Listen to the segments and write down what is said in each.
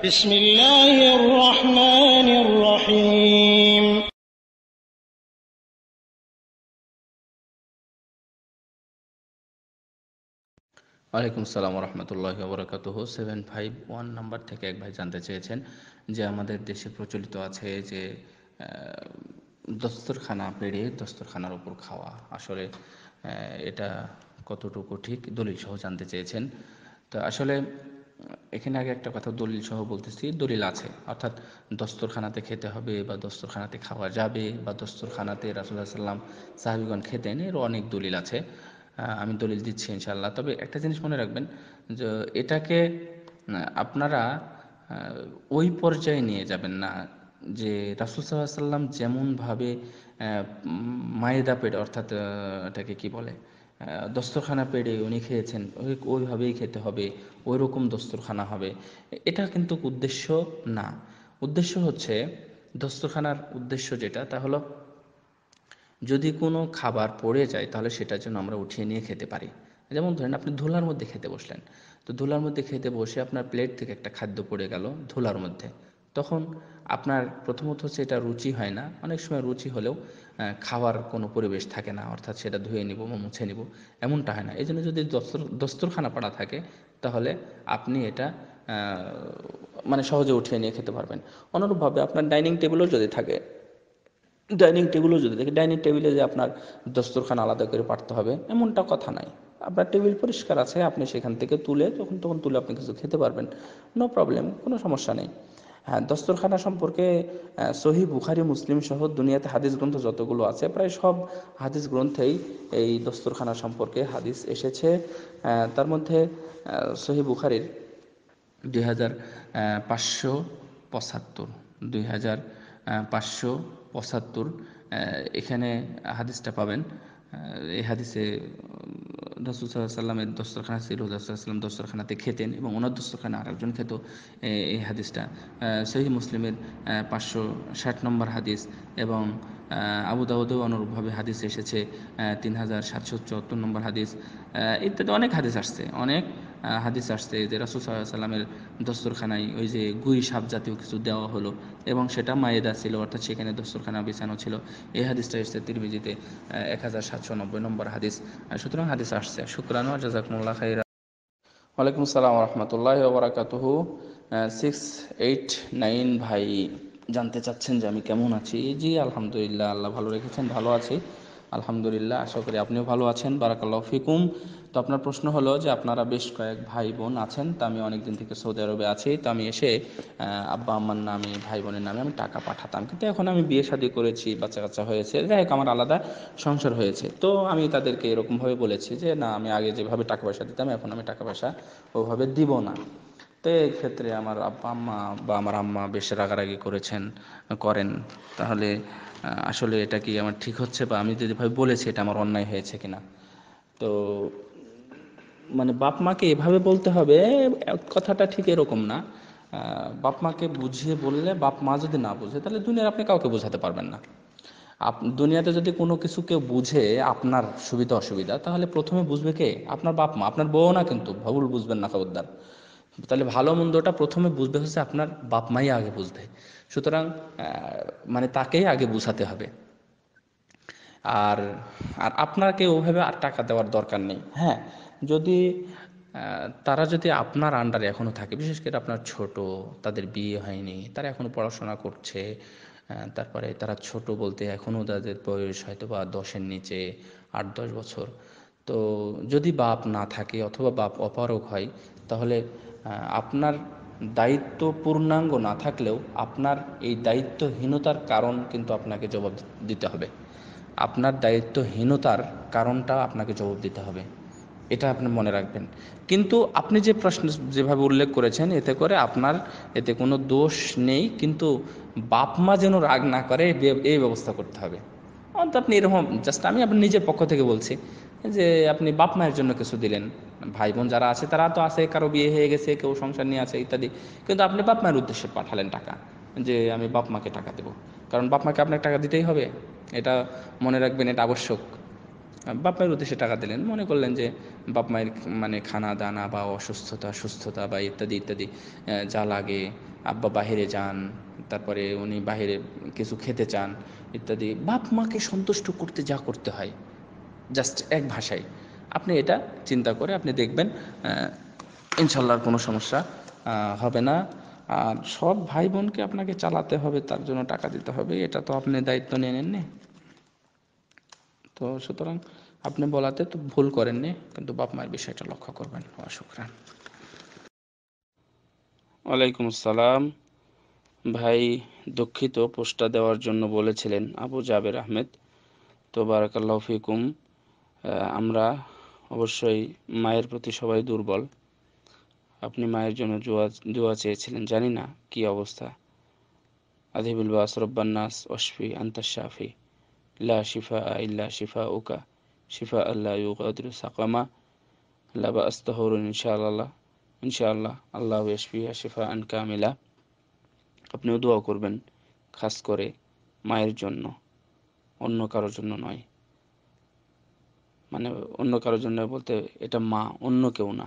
بسم الله الرحمن الرحيم ওয়ালাইকুম রহমতুল্লাহ seven five one number থেকে এক ভাই জানতে চেয়েছেন যে আমাদের দেশে প্রচলিত আছে যে দস্তরখানা পেড়ে দস্তরখানার উপর খাওয়া আসলে এটা কতটুকু ঠিক দলিল সহ জানতে চেয়েছেন তো আসলে এখানে আগে একটা কথা দলিল সহ বলতেছি দলিল আছে অর্থাৎ দস্তরখানাতে খেতে হবে বা দস্তরখানাতে খাওয়া যাবে বা দস্তরখানাতে রাসুল্লাহ সাল্লাম সাহাবিগণ খেতেন এর অনেক দলিল আছে আমি দলিল দিচ্ছি ইনশাল্লাহ তবে একটা জিনিস মনে রাখবেন যে এটাকে আপনারা ওই পর্যায়ে নিয়ে যাবেন না যে রাসুল সাল্লাহ সাল্লাম যেমনভাবে মায়েদা পেট অর্থাৎ এটাকে কি বলে দস্তরখানা পেড়ে উনি খেয়েছেন ওইভাবেই খেতে হবে ওই রকম দস্তরখানা হবে এটা কিন্তু উদ্দেশ্য না উদ্দেশ্য হচ্ছে দস্তরখানার উদ্দেশ্য যেটা তা হলো যদি কোনো খাবার পড়ে যায় তাহলে সেটার জন্য আমরা উঠিয়ে নিয়ে খেতে পারি যেমন ধরেন আপনি ধুলার মধ্যে খেতে বসলেন তো ধুলার মধ্যে খেতে বসে আপনার প্লেট থেকে একটা খাদ্য পড়ে গেল ধুলার মধ্যে তখন আপনার প্রথমত হচ্ছে এটা রুচি হয় না অনেক সময় রুচি হলেও খাওয়ার কোনো পরিবেশ থাকে না অর্থাৎ সেটা ধুয়ে নিব বা মুছে নিব এমনটা হয় না এই জন্য যদি দস্তর দস্তরখানা পাড়া থাকে তাহলে আপনি এটা মানে সহজে উঠিয়ে নিয়ে খেতে পারবেন অনুরূপভাবে আপনার ডাইনিং টেবিলও যদি থাকে ডাইনিং টেবিলও যদি দেখি ডাইনিং টেবিলে যে আপনার দস্তরখানা আলাদা করে পারতে হবে এমনটা কথা নাই আপনার টেবিল পরিষ্কার আছে আপনি সেখান থেকে তুলে যখন তখন তুলে আপনি কিছু খেতে পারবেন নো প্রবলেম কোনো সমস্যা নেই হ্যাঁ, দস্তরখানা সম্পর্কে সহি বুখারি মুসলিম সহ দুনিয়াতে হাদিস গ্রন্থ যতগুলো আছে প্রায় সব হাদিস গ্রন্থেই এই দস্তরখানা সম্পর্কে হাদিস এসেছে তার মধ্যে সহি বুখারির দুই হাজার পাঁচশো পঁচাত্তর দুই হাজার পাঁচশো পঁচাত্তর এখানে হাদিসটা পাবেন এই হাদিসে সাল্লাহ সাল্লামের দস্তরখানা ছিল রসুল্লাহাম দস্তরখানাতে খেতেন এবং ওনার দস্তরখানা আরেকজন খেত এই হাদিসটা সহি মুসলিমের পাঁচশো ষাট নম্বর হাদিস এবং আবু দাউদেও অনুরূপভাবে হাদিস এসেছে তিন হাজার সাতশো চুয়াত্তর নম্বর হাদিস ইত্যাদি অনেক হাদিস আসছে অনেক হাদিস আসছে যে রাসুল সাল্লাহ সাল্লামের দস্তরখানায় ওই যে গুই সাপ জাতীয় কিছু দেওয়া হলো এবং সেটা মায়েদা ছিল অর্থাৎ সেখানে দস্তরখানা বিছানো ছিল এই হাদিসটা এসছে তিরমিজিতে এক হাজার সাতশো নব্বই নম্বর হাদিস সুতরাং হাদিস আসছে শুক্রানু জাজাকমুল্লাহ খাইরা ওয়ালাইকুম আসসালাম রহমতুল্লাহ ওবরাকাতহ সিক্স এইট নাইন ভাই জানতে চাচ্ছেন যে আমি কেমন আছি জি আলহামদুলিল্লাহ আল্লাহ ভালো রেখেছেন ভালো আছি আলহামদুলিল্লাহ আশা করি আপনিও ভালো আছেন বারাকাল্লাহ ফিকুম তো আপনার প্রশ্ন হলো যে আপনারা বেশ কয়েক ভাই বোন আছেন তো আমি অনেকদিন থেকে সৌদি আরবে আছি তো আমি এসে আব্বা আম্মার নামে ভাই বোনের নামে আমি টাকা পাঠাতাম কিন্তু এখন আমি বিয়ে শাদি করেছি বাচ্চা কাচ্চা হয়েছে যাই হোক আমার আলাদা সংসার হয়েছে তো আমি তাদেরকে এরকমভাবে বলেছি যে না আমি আগে যেভাবে টাকা পয়সা দিতাম এখন আমি টাকা পয়সা ওভাবে দিব না তো এই ক্ষেত্রে আমার আব্বা আম্মা বা আমার আম্মা বেশ রাগারাগি করেছেন করেন তাহলে আসলে এটা কি আমার ঠিক হচ্ছে বা আমি যদি ভাই বলেছি এটা আমার অন্যায় হয়েছে কিনা তো মানে বাপ মাকে এভাবে বলতে হবে কথাটা ঠিক এরকম না বাপ মাকে বুঝিয়ে বললে বাপ মা যদি না বুঝে তাহলে দুনিয়ার আপনি কাউকে বোঝাতে পারবেন না আপ দুনিয়াতে যদি কোনো কিছু কেউ বুঝে আপনার সুবিধা অসুবিধা তাহলে প্রথমে বুঝবে কে আপনার বাপ মা আপনার বউ না কিন্তু ভুল বুঝবেন না খবরদার তাহলে ভালো মন্দটা প্রথমে বুঝবে হচ্ছে আপনার বাপ মাই আগে বুঝবে সুতরাং মানে তাকেই আগে বুঝাতে হবে আর আর আপনাকে ওভাবে আর টাকা দেওয়ার দরকার নেই হ্যাঁ যদি তারা যদি আপনার আন্ডারে এখনও থাকে বিশেষ করে আপনার ছোট তাদের বিয়ে হয়নি তারা এখনও পড়াশোনা করছে তারপরে তারা ছোট বলতে এখনও তাদের বয়স হয়তো বা দশের নিচে আট দশ বছর তো যদি বাপ না থাকে অথবা বাপ অপারক হয় তাহলে আপনার দায়িত্ব পূর্ণাঙ্গ না থাকলেও আপনার এই দায়িত্বহীনতার কারণ কিন্তু আপনাকে জবাব দিতে হবে আপনার দায়িত্বহীনতার কারণটা আপনাকে জবাব দিতে হবে এটা আপনি মনে রাখবেন কিন্তু আপনি যে প্রশ্ন যেভাবে উল্লেখ করেছেন এতে করে আপনার এতে কোনো দোষ নেই কিন্তু বাপ মা যেন রাগ না করে এই ব্যবস্থা করতে হবে অন্তত আপনি এরকম জাস্ট আমি আপনার নিজের পক্ষ থেকে বলছি যে আপনি বাপ মায়ের জন্য কিছু দিলেন ভাই বোন যারা আছে তারা তো আছে কারো বিয়ে হয়ে গেছে কেউ সংসার নিয়ে আছে ইত্যাদি কিন্তু আপনি বাপ মায়ের উদ্দেশ্যে পাঠালেন টাকা যে আমি বাপ মাকে টাকা দেবো কারণ বাপ মাকে আপনাকে টাকা দিতেই হবে এটা মনে রাখবেন এটা আবশ্যক বাপ মায়ের উদ্দেশ্যে টাকা দিলেন মনে করলেন যে বাপ মায়ের মানে খানা দানা বা অসুস্থতা সুস্থতা বা ইত্যাদি ইত্যাদি যা লাগে আব্বা বাহিরে যান তারপরে উনি বাহিরে কিছু খেতে চান ইত্যাদি বাপ মাকে সন্তুষ্ট করতে যা করতে হয় জাস্ট এক ভাষায় আপনি এটা চিন্তা করে আপনি দেখবেন ইনশাল্লাহর কোনো সমস্যা হবে না আর সব ভাই বোনকে আপনাকে চালাতে হবে তার জন্য টাকা দিতে হবে এটা তো আপনি দায়িত্ব নিয়ে নেন না তো সুতরাং আপনি বলাতে তো ভুল করেননি কিন্তু বাপ মায়ের বিষয়টা লক্ষ্য করবেন শুক্রান ওয়ালাইকুম আসসালাম ভাই দুঃখিত পোস্টটা দেওয়ার জন্য বলেছিলেন আবু জাবের আহমেদ তো বারাকাল্লাহ ফিকুম আমরা অবশ্যই মায়ের প্রতি সবাই দুর্বল আপনি মায়ের জন্য জোয়া জুয়া চেয়েছিলেন জানি না কি অবস্থা আধিবুল বাস রব্বান্নাস অশফি আন্তঃ শাফি লা শিফা ইল্লা শিফা উকা শিফা আল্লাহ ইউকাদুর সাকামা লাবা আস্তহরুন ইনশাআল্লাহ ইনশাআল্লাহ আল্লাহ ইশফিয়া শিফা আন কামিলা আপনিও দোয়া করবেন খাস করে মায়ের জন্য অন্য কারোর জন্য নয় মানে অন্য কারোর জন্য বলতে এটা মা অন্য কেউ না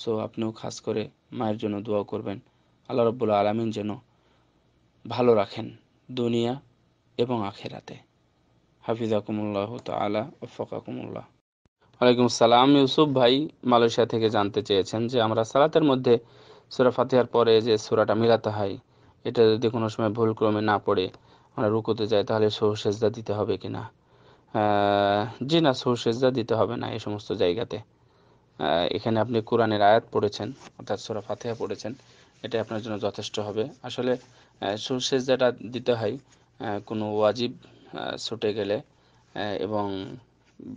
সো আপনিও খাস করে মায়ের জন্য দোয়া করবেন আল্লাহ রব্বুল আলমিন যেন ভালো রাখেন দুনিয়া এবং আখেরাতে হাফিজাকুমুল্লাহ তালা আফাকুমুল্লাহ ওয়ালাইকুম সালাম ইউসুফ ভাই মালয়েশিয়া থেকে জানতে চেয়েছেন যে আমরা সালাতের মধ্যে সুরা ফাতিহার পরে যে সুরাটা মিলাতে হয় এটা যদি কোনো সময় ভুলক্রমে না পড়ে আমরা রুকুতে যাই তাহলে সহসেজদা দিতে হবে কি না জি না সহসেজদা দিতে হবে না এই সমস্ত জায়গাতে এখানে আপনি কোরআনের আয়াত পড়েছেন অর্থাৎ সুরা ফাতিহা পড়েছেন এটা আপনার জন্য যথেষ্ট হবে আসলে সহসেজদাটা দিতে হয় কোনো ওয়াজিব ছুটে গেলে এবং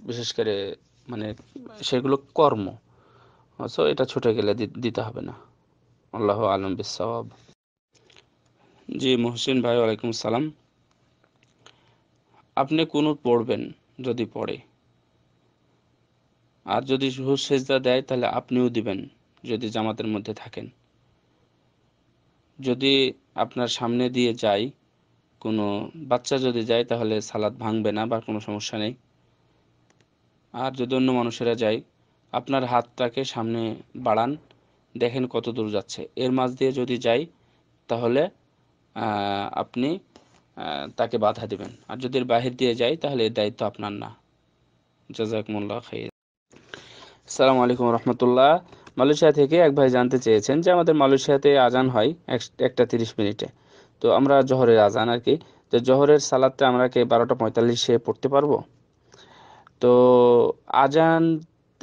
বিশেষ করে মানে সেগুলো কর্ম সো এটা ছুটে গেলে দিতে হবে না আল্লাহ আলম বিশ্বাব জি মহসিন ভাই ওয়ালাইকুম সালাম আপনি কোনো পড়বেন যদি পড়ে আর যদি সেজদা দেয় তাহলে আপনিও দিবেন যদি জামাতের মধ্যে থাকেন যদি আপনার সামনে দিয়ে যায় কোনো বাচ্চা যদি যায় তাহলে সালাদ ভাঙবে না বা কোনো সমস্যা নেই আর যদি অন্য মানুষেরা যায় আপনার হাতটাকে সামনে বাড়ান দেখেন কত দূর যাচ্ছে এর মাঝ দিয়ে যদি যাই তাহলে আপনি তাকে বাধা দিবেন আর যদি বাহির দিয়ে যাই তাহলে এর দায়িত্ব আপনার না জাজাকমুল্লাহ খাই সালামু আলাইকুম রহমতুল্লাহ মালয়েশিয়া থেকে এক ভাই জানতে চেয়েছেন যে আমাদের মালয়েশিয়াতে আজান হয় একটা তিরিশ মিনিটে তো আমরা জহরের আজান আর কি তো জহরের সালাদটা আমরা কি বারোটা পঁয়তাল্লিশে পড়তে পারবো তো আজান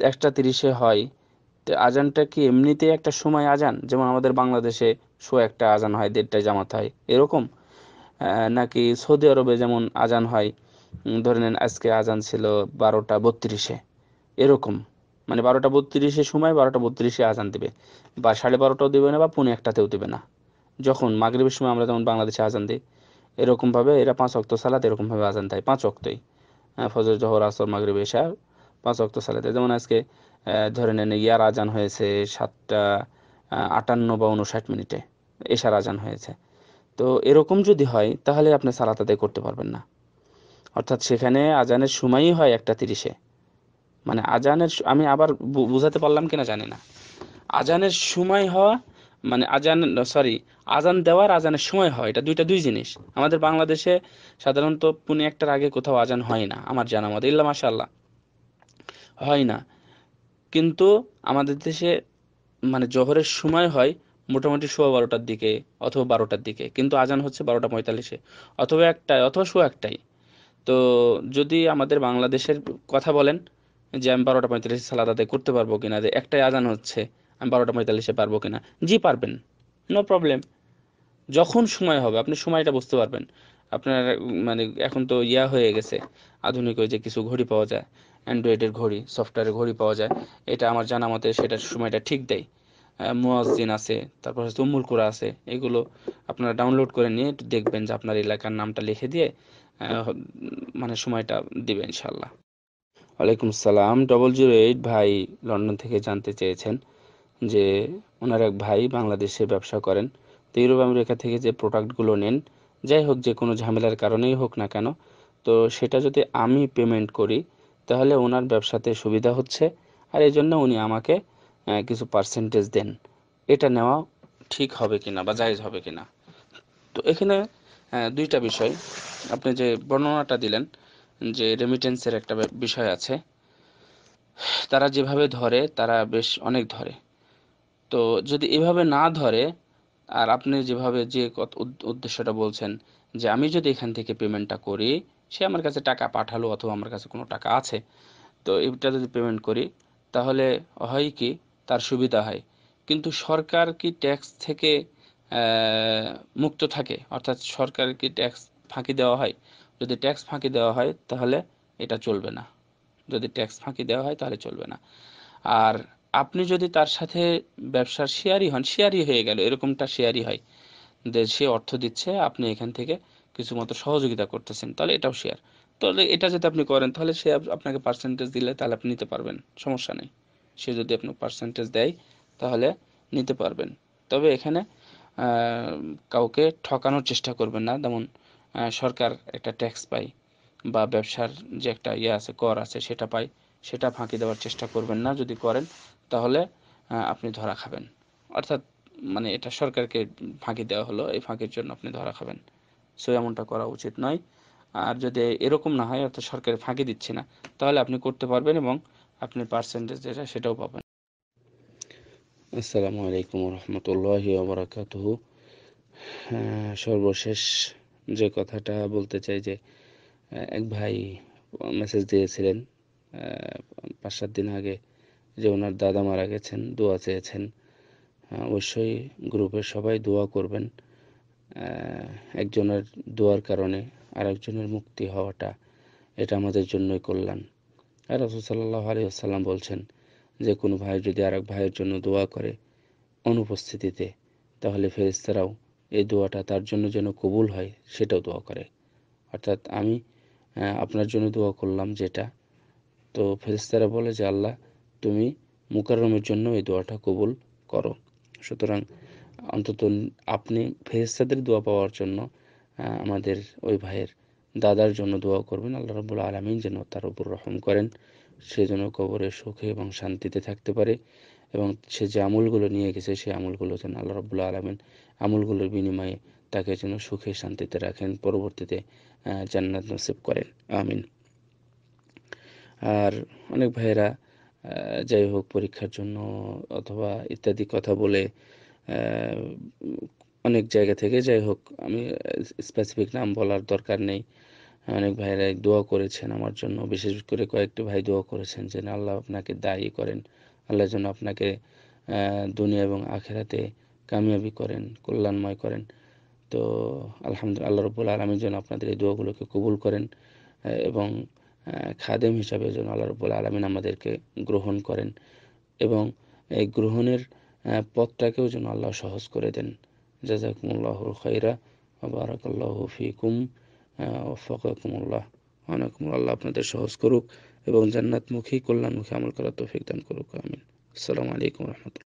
একটা তিরিশে হয় তো আজানটা কি এমনিতে একটা সময় আজান যেমন আমাদের বাংলাদেশে শো একটা আজান হয় দেড়টায় জামাত হয় এরকম নাকি সৌদি আরবে যেমন আজান হয় ধরে নেন আজকে আজান ছিল বারোটা বত্রিশে এরকম মানে বারোটা বত্রিশে সময় বারোটা বত্রিশে আজান দেবে বা সাড়ে বারোটাও দেবে না বা পুনে একটাতেও দেবে না যখন মাগরীবের সময় আমরা যেমন বাংলাদেশে আজান দিই এরকমভাবে এরা পাঁচ অক্ত সালাত এরকমভাবে আজান দেয় পাঁচ অক্তই হ্যাঁ, ফজর জহর আসর মাগরীব এশা পাঁচ অক্ত সালাতে যেমন আজকে ধরে নেন ইয়ার আজান হয়েছে সাতটা আটান্ন বা উনষাট মিনিটে এশার আজান হয়েছে তো এরকম যদি হয় তাহলে আপনি সালাত আদায় করতে পারবেন না অর্থাৎ সেখানে আজানের সময়ই হয় একটা তিরিশে মানে আজানের আমি আবার বোঝাতে পারলাম কিনা জানি না আজানের সময় হওয়া মানে আজান সরি আজান দেওয়ার আজানের সময় হয় এটা দুইটা দুই জিনিস আমাদের বাংলাদেশে সাধারণত পুনে একটার আগে কোথাও আজান হয় না আমার জানা মতো ইল্লা মাশাল্লাহ হয় না কিন্তু আমাদের দেশে মানে জহরের সময় হয় মোটামুটি সোয়া বারোটার দিকে অথবা বারোটার দিকে কিন্তু আজান হচ্ছে বারোটা পঁয়তাল্লিশে অথবা একটাই অথবা শো একটাই তো যদি আমাদের বাংলাদেশের কথা বলেন যে আমি বারোটা পঁয়তাল্লিশে সালাদ আদায় করতে পারবো কিনা যে একটাই আজান হচ্ছে আমি বারোটা পঁয়তাল্লিশে পারবো কিনা জি পারবেন নো প্রবলেম যখন সময় হবে আপনি সময়টা বুঝতে পারবেন আপনার মানে এখন তো ইয়া হয়ে গেছে আধুনিক হয়ে যে কিছু ঘড়ি পাওয়া যায় অ্যান্ড্রয়েডের ঘড়ি সফটওয়্যারের ঘড়ি পাওয়া যায় এটা আমার জানা মতে সেটার সময়টা ঠিক দেয় মুয়াজ্জিন আছে তারপর হচ্ছে উম্মুল কোরা আছে এগুলো আপনারা ডাউনলোড করে নিয়ে একটু দেখবেন যে আপনার এলাকার নামটা লিখে দিয়ে মানে সময়টা দিবে ইনশাল্লাহ ওয়ালাইকুম সালাম ডবল জিরো এইট ভাই লন্ডন থেকে জানতে চেয়েছেন যে ওনার এক ভাই বাংলাদেশে ব্যবসা করেন তো ইউরোপ আমেরিকা থেকে যে প্রোডাক্টগুলো নেন যাই হোক যে কোনো ঝামেলার কারণেই হোক না কেন তো সেটা যদি আমি পেমেন্ট করি তাহলে ওনার ব্যবসাতে সুবিধা হচ্ছে আর এই জন্য উনি আমাকে কিছু পার্সেন্টেজ দেন এটা নেওয়া ঠিক হবে কিনা বা জায়জ হবে কিনা তো এখানে দুইটা বিষয় আপনি যে বর্ণনাটা দিলেন যে রেমিটেন্সের একটা বিষয় আছে তারা যেভাবে ধরে তারা বেশ অনেক ধরে তো যদি এভাবে না ধরে আর আপনি যেভাবে যে উদ্দেশ্যটা বলছেন যে আমি যদি এখান থেকে পেমেন্টটা করি সে আমার কাছে টাকা পাঠালো অথবা আমার কাছে কোনো টাকা আছে তো এটা যদি পেমেন্ট করি তাহলে হয় কি তার সুবিধা হয় কিন্তু সরকার কি ট্যাক্স থেকে মুক্ত থাকে অর্থাৎ সরকার কি ট্যাক্স ফাঁকি দেওয়া হয় যদি ট্যাক্স ফাঁকি দেওয়া হয় তাহলে এটা চলবে না যদি ট্যাক্স ফাঁকি দেওয়া হয় তাহলে চলবে না আর আপনি যদি তার সাথে ব্যবসার শেয়ারই হন শেয়ারই হয়ে গেল এরকমটা শেয়ারই হয় যে সে অর্থ দিচ্ছে আপনি এখান থেকে কিছু মতো সহযোগিতা করতেছেন তাহলে এটাও শেয়ার তাহলে এটা যদি আপনি করেন তাহলে সে আপনাকে পার্সেন্টেজ দিলে তাহলে আপনি নিতে পারবেন সমস্যা নেই সে যদি আপনি পার্সেন্টেজ দেয় তাহলে নিতে পারবেন তবে এখানে কাউকে ঠকানোর চেষ্টা করবেন না যেমন সরকার একটা ট্যাক্স পায় বা ব্যবসার যে একটা ইয়ে আছে কর আছে সেটা পায় সেটা ফাঁকি দেওয়ার চেষ্টা করবেন না যদি করেন তাহলে আপনি ধরা খাবেন অর্থাৎ মানে এটা সরকারকে ফাঁকি দেওয়া হলো এই ফাঁকির জন্য আপনি ধরা খাবেন সো এমনটা করা উচিত নয় আর যদি এরকম না হয় অর্থাৎ সরকার ফাঁকি দিচ্ছে না তাহলে আপনি করতে পারবেন এবং আপনি পার্সেন্টেজ যেটা সেটাও পাবেন আসসালামু আলাইকুম রহমতুল্লাহি হ্যাঁ সর্বশেষ যে কথাটা বলতে চাই যে এক ভাই মেসেজ দিয়েছিলেন পাঁচ সাত দিন আগে যে ওনার দাদা মারা গেছেন দোয়া চেয়েছেন অবশ্যই গ্রুপের সবাই দোয়া করবেন একজনের দোয়ার কারণে আরেকজনের মুক্তি হওয়াটা এটা আমাদের জন্যই কল্যাণ আর রসুসাল্লাহ আলী আসসালাম বলছেন যে কোনো ভাই যদি আরেক ভাইয়ের জন্য দোয়া করে অনুপস্থিতিতে তাহলে ফেরেস্তারাও এই দোয়াটা তার জন্য যেন কবুল হয় সেটাও দোয়া করে অর্থাৎ আমি আপনার জন্য দোয়া করলাম যেটা তো ফেরেস্তারা বলে যে আল্লাহ তুমি মুকাররমের জন্য এই দোয়াটা কবুল করো সুতরাং অন্তত আপনি ফেরেস্তাদের দোয়া পাওয়ার জন্য আমাদের ওই ভাইয়ের দাদার জন্য দোয়া করবেন আল্লাহ রব্বুল আলমিন যেন তার উপর রহম করেন সে যেন কবরে সুখে এবং শান্তিতে থাকতে পারে এবং সে যে আমলগুলো নিয়ে গেছে সেই আমলগুলো যেন আল্লাহ রব্বুল আলমিন আমলগুলোর বিনিময়ে তাকে যেন সুখে শান্তিতে রাখেন পরবর্তীতে জান্নাত নসিব করেন আমিন আর অনেক ভাইয়েরা যাই হোক পরীক্ষার জন্য অথবা ইত্যাদি কথা বলে অনেক জায়গা থেকে যাই হোক আমি স্পেসিফিক নাম বলার দরকার নেই অনেক ভাইরা দোয়া করেছেন আমার জন্য বিশেষ করে কয়েকটি ভাই দোয়া করেছেন যে আল্লাহ আপনাকে দায়ী করেন আল্লাহ যেন আপনাকে দুনিয়া এবং আখেরাতে কামিয়াবি করেন কল্যাণময় করেন তো আলহামদুলিল্লাহ আল্লাহ রবুল আলমী যেন আপনাদের এই দোয়াগুলোকে কবুল করেন এবং খাদেম হিসাবে যেন আল্লাহ রবুল আলমিন আমাদেরকে গ্রহণ করেন এবং এই গ্রহণের পথটাকেও যেন আল্লাহ সহজ করে দেন জাজাকুমুল্লাহ খৈরা বারাকাল্লাহ ফিকুম ফকুমুল্লাহ আল্লাহ আপনাদের সহজ করুক এবং জান্নাতমুখী কল্যাণমুখী আমল করার তৌফিক দান করুক আমিন আসসালামু আলাইকুম রহমতুল্লাহ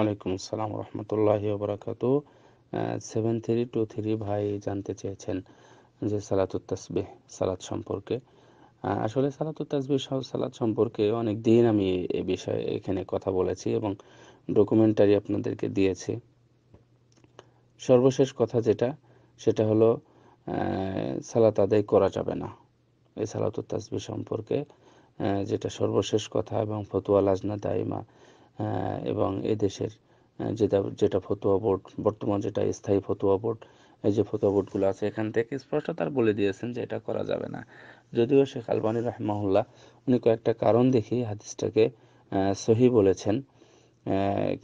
আলাইকুম আসসালাম রহমতুল্লাহ বরাকাত সেভেন থ্রি টু থ্রি ভাই জানতে চেয়েছেন যে সালাতুত তাসবিহ সালাত সম্পর্কে আসলে সালাতুত তাসবিহ সহ সালাত সম্পর্কে অনেক দিন আমি এ বিষয়ে এখানে কথা বলেছি এবং ডকুমেন্টারি আপনাদেরকে দিয়েছি সর্বশেষ কথা যেটা সেটা হলো সালাত আদায় করা যাবে না এই সালাতুত তাসবিহ সম্পর্কে যেটা সর্বশেষ কথা এবং ফতুয়া লাজনা দাইমা এবং এদেশের যেটা যেটা ফতুয়া বোর্ড বর্তমান যেটা স্থায়ী ফতুয়া বোর্ড এই যে ফতোয়া বোর্ডগুলো আছে এখান থেকে স্পষ্ট তার বলে দিয়েছেন যে এটা করা যাবে না যদিও শেখ আলবানী রহমাহুল্লাহ উনি কয়েকটা কারণ দেখি হাদিসটাকে সহি বলেছেন